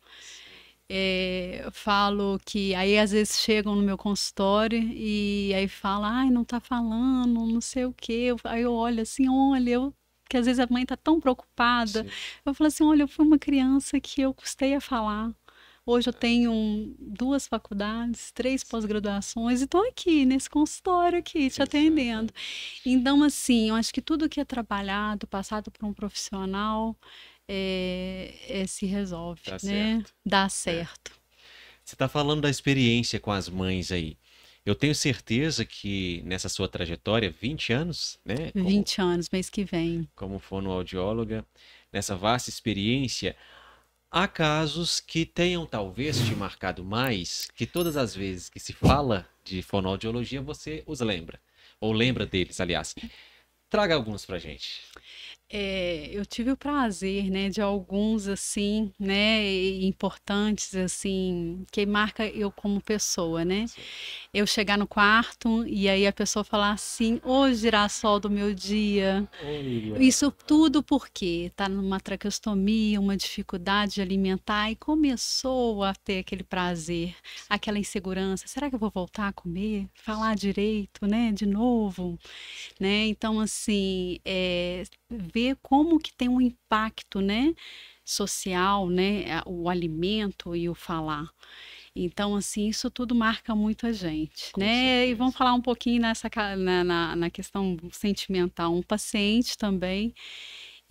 É, falo que aí às vezes chegam no meu consultório e aí fala, ai, não tá falando, não sei o quê. Aí eu olho assim, olha, eu que às vezes a mãe tá tão preocupada. Sim. Eu falo assim, olha, eu fui uma criança que eu custei a falar. Hoje eu tenho duas faculdades, três pós-graduações e estou aqui nesse consultório aqui te Exato. atendendo. Então, assim, eu acho que tudo que é trabalhado, passado por um profissional, é, é, se resolve, Dá né? Certo. Dá é. certo. Você está falando da experiência com as mães aí. Eu tenho certeza que nessa sua trajetória, 20 anos, né? Como, 20 anos, mês que vem. Como fonoaudióloga, nessa vasta experiência, Há casos que tenham talvez te marcado mais, que todas as vezes que se fala de fonoaudiologia você os lembra, ou lembra deles, aliás. Traga alguns para gente. É, eu tive o prazer, né, de alguns assim, né, importantes assim, que marca eu como pessoa, né? Sim. Eu chegar no quarto e aí a pessoa falar assim, hoje irá sol do meu dia. Isso tudo porque tá numa traqueostomia, uma dificuldade de alimentar e começou a ter aquele prazer, aquela insegurança, será que eu vou voltar a comer? Falar direito, né, de novo, né? Então assim, é, ver como que tem um impacto, né, social, né, o alimento e o falar. Então, assim, isso tudo marca muito a gente, Com né? Certeza. E vamos falar um pouquinho nessa na, na, na questão sentimental. Um paciente também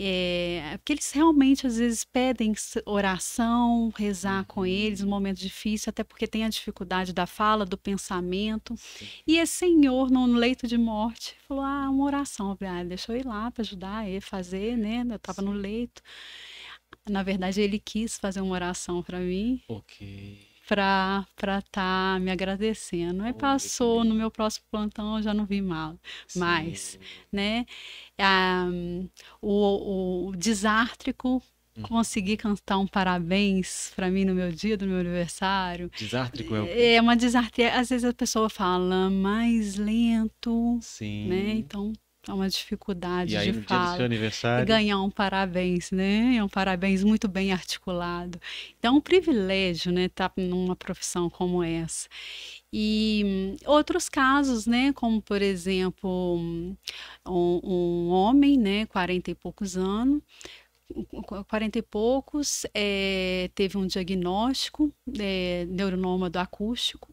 é, porque eles realmente às vezes pedem oração, rezar com eles, um uhum. momento difícil, até porque tem a dificuldade da fala, do pensamento. E esse senhor, no leito de morte, falou: Ah, uma oração. ah, deixa eu ir lá para ajudar ele fazer, né? Eu estava no leito. Na verdade, ele quis fazer uma oração para mim. Ok para estar tá me agradecendo. Aí passou no meu próximo plantão, eu já não vi mal, mais, né? Ah, o, o desártrico hum. consegui cantar um parabéns para mim no meu dia do meu aniversário. Desártrico é o quê? É, é uma desarte. Às vezes a pessoa fala mais lento, né? Sim. né? Então é uma dificuldade e aí, de no fala. Dia do seu aniversário... Ganhar um parabéns, né? É um parabéns muito bem articulado. Então, é um privilégio, né, estar tá numa profissão como essa. E hum, outros casos, né, como por exemplo, um, um homem, né, 40 e poucos anos, 40 e poucos, é, teve um diagnóstico é, do acústico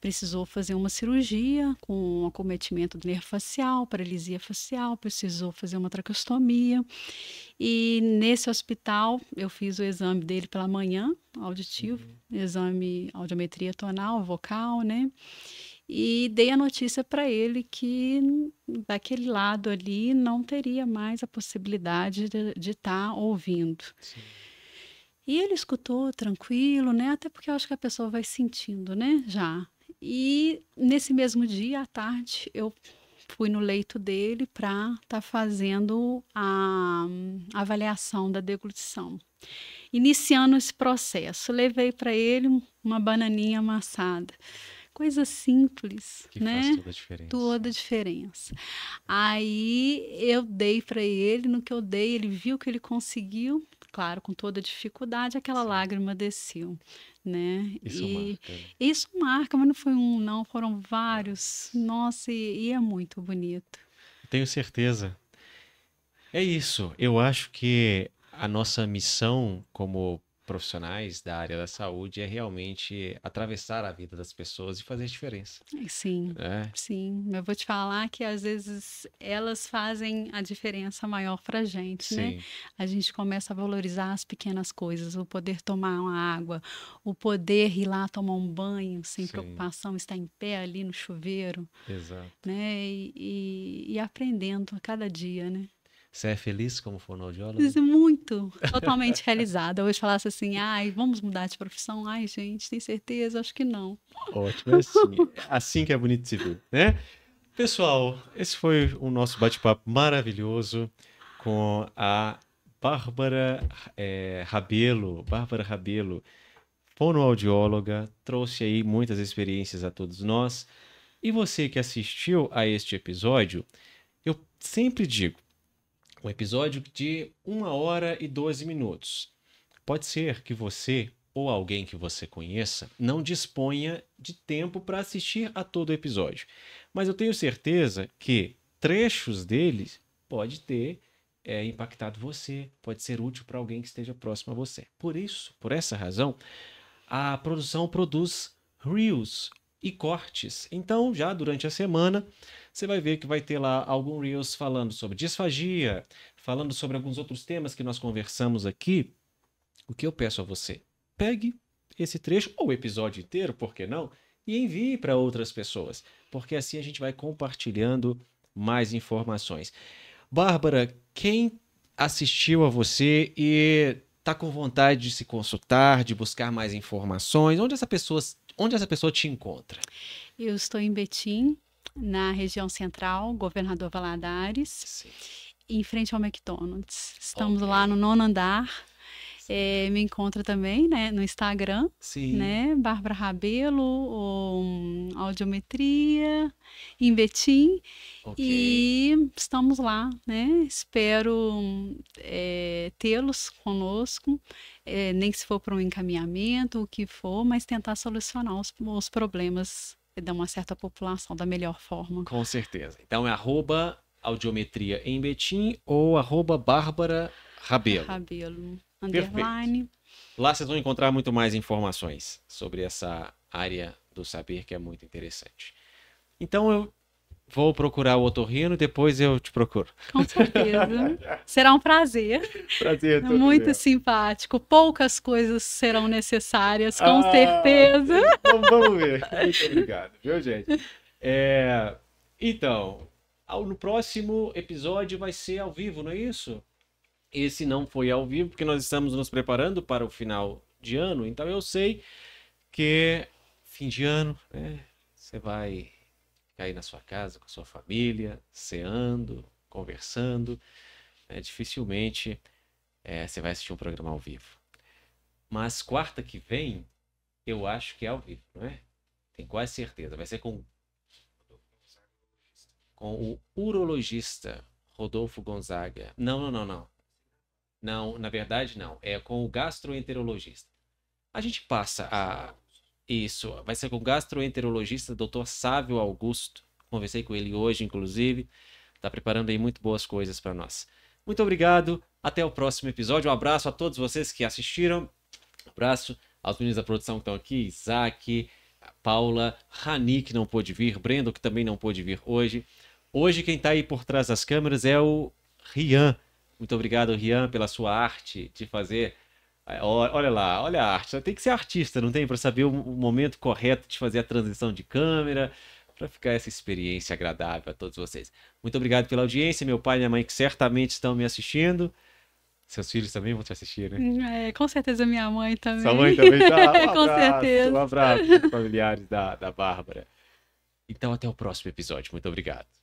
precisou fazer uma cirurgia com um acometimento do nervo facial, paralisia facial, precisou fazer uma traqueostomia E nesse hospital eu fiz o exame dele pela manhã, auditivo, uhum. exame audiometria tonal, vocal, né? E dei a notícia para ele que daquele lado ali não teria mais a possibilidade de estar tá ouvindo. Sim. E ele escutou tranquilo, né? Até porque eu acho que a pessoa vai sentindo, né? Já. E nesse mesmo dia, à tarde, eu fui no leito dele para estar tá fazendo a, a, hum, avaliação da deglutição. Iniciando esse processo, levei para ele uma bananinha amassada. Coisa simples, que né? Faz toda a diferença. Toda a diferença. Aí eu dei para ele, no que eu dei, ele viu que ele conseguiu, claro, com toda a dificuldade, aquela Sim. lágrima desceu né? Isso e marca. Né? Isso marca, mas não foi um, não, foram vários. Nossa, e, e é muito bonito. Tenho certeza. É isso. Eu acho que a nossa missão como profissionais da área da saúde é realmente atravessar a vida das pessoas e fazer diferença. Sim. Né? Sim. Eu vou te falar que às vezes elas fazem a diferença maior para gente, né? Sim. né? A gente começa a valorizar as pequenas coisas, o poder tomar uma água, o poder ir lá tomar um banho sem Sim. preocupação, estar em pé ali no chuveiro. Exato. Né? E, e, e aprendendo a cada dia, né? Você é feliz como fonoaudióloga? Muito, totalmente realizada. Hoje falasse assim, ai, vamos mudar de profissão? Ai, gente, tem certeza? Acho que não. Ótimo, é assim. É assim que é bonito se ver, né? Pessoal, esse foi o nosso bate-papo maravilhoso com a Bárbara é, Rabelo. Bárbara Rabelo, fonoaudióloga, trouxe aí muitas experiências a todos nós. E você que assistiu a este episódio, eu sempre digo, um episódio de 1 hora e 12 minutos. Pode ser que você ou alguém que você conheça não disponha de tempo para assistir a todo o episódio, mas eu tenho certeza que trechos deles pode ter é, impactado você, pode ser útil para alguém que esteja próximo a você. Por isso, por essa razão, a produção produz reels e cortes. Então, já durante a semana, você vai ver que vai ter lá algum Reels falando sobre disfagia, falando sobre alguns outros temas que nós conversamos aqui. O que eu peço a você? Pegue esse trecho ou o episódio inteiro, por que não? E envie para outras pessoas, porque assim a gente vai compartilhando mais informações. Bárbara, quem assistiu a você e está com vontade de se consultar, de buscar mais informações, onde essa pessoa onde essa pessoa te encontra? Eu estou em Betim, na região central, governador Valadares, Sim. em frente ao McDonald's. Estamos okay. lá no nono andar. É, me encontra também né, no Instagram, Sim. né? Bárbara Rabelo, um, Audiometria, em Betim. Okay. E estamos lá, né? Espero hum, é, tê-los conosco é, nem se for para um encaminhamento, o que for, mas tentar solucionar os, os problemas de uma certa população da melhor forma. Com certeza. Então é arroba audiometria em Betim ou arroba Bárbara Rabelo. Rabelo. Underline. Perfeito. Lá vocês vão encontrar muito mais informações sobre essa área do saber que é muito interessante. Então eu Vou procurar o otorrino, depois eu te procuro. Com certeza. Será um prazer. Prazer. É muito simpático. Poucas coisas serão necessárias, com ah, certeza. Então, vamos ver. Muito obrigado, viu, gente? É, então, ao, no próximo episódio vai ser ao vivo, não é isso? Esse não foi ao vivo, porque nós estamos nos preparando para o final de ano, então eu sei que fim de ano, né? Você vai aí na sua casa, com a sua família, ceando, conversando. Né? Dificilmente é, você vai assistir um programa ao vivo. Mas quarta que vem, eu acho que é ao vivo, não é? Tenho quase certeza. Vai ser com, com o urologista Rodolfo Gonzaga. Não, não, não, não. Não, na verdade não. É com o gastroenterologista. A gente passa a, isso, vai ser com o gastroenterologista Dr. Sávio Augusto. Conversei com ele hoje, inclusive. Tá preparando aí muito boas coisas para nós. Muito obrigado, até o próximo episódio. Um abraço a todos vocês que assistiram. Um abraço aos meninos da produção que estão aqui, Isaac, Paula, Rani, que não pôde vir, Brendo, que também não pôde vir hoje. Hoje quem está aí por trás das câmeras é o Rian. Muito obrigado, Rian, pela sua arte de fazer é, olha lá, olha a arte. Né? Tem que ser artista, não tem? Para saber o momento correto de fazer a transição de câmera, para ficar essa experiência agradável a todos vocês. Muito obrigado pela audiência, meu pai e minha mãe que certamente estão me assistindo. Seus filhos também vão te assistir, né? Hum, é, com certeza minha mãe também. Sua mãe também tá. Um com abraço, certeza. Um abraço familiares da, da Bárbara. Então até o próximo episódio. Muito obrigado.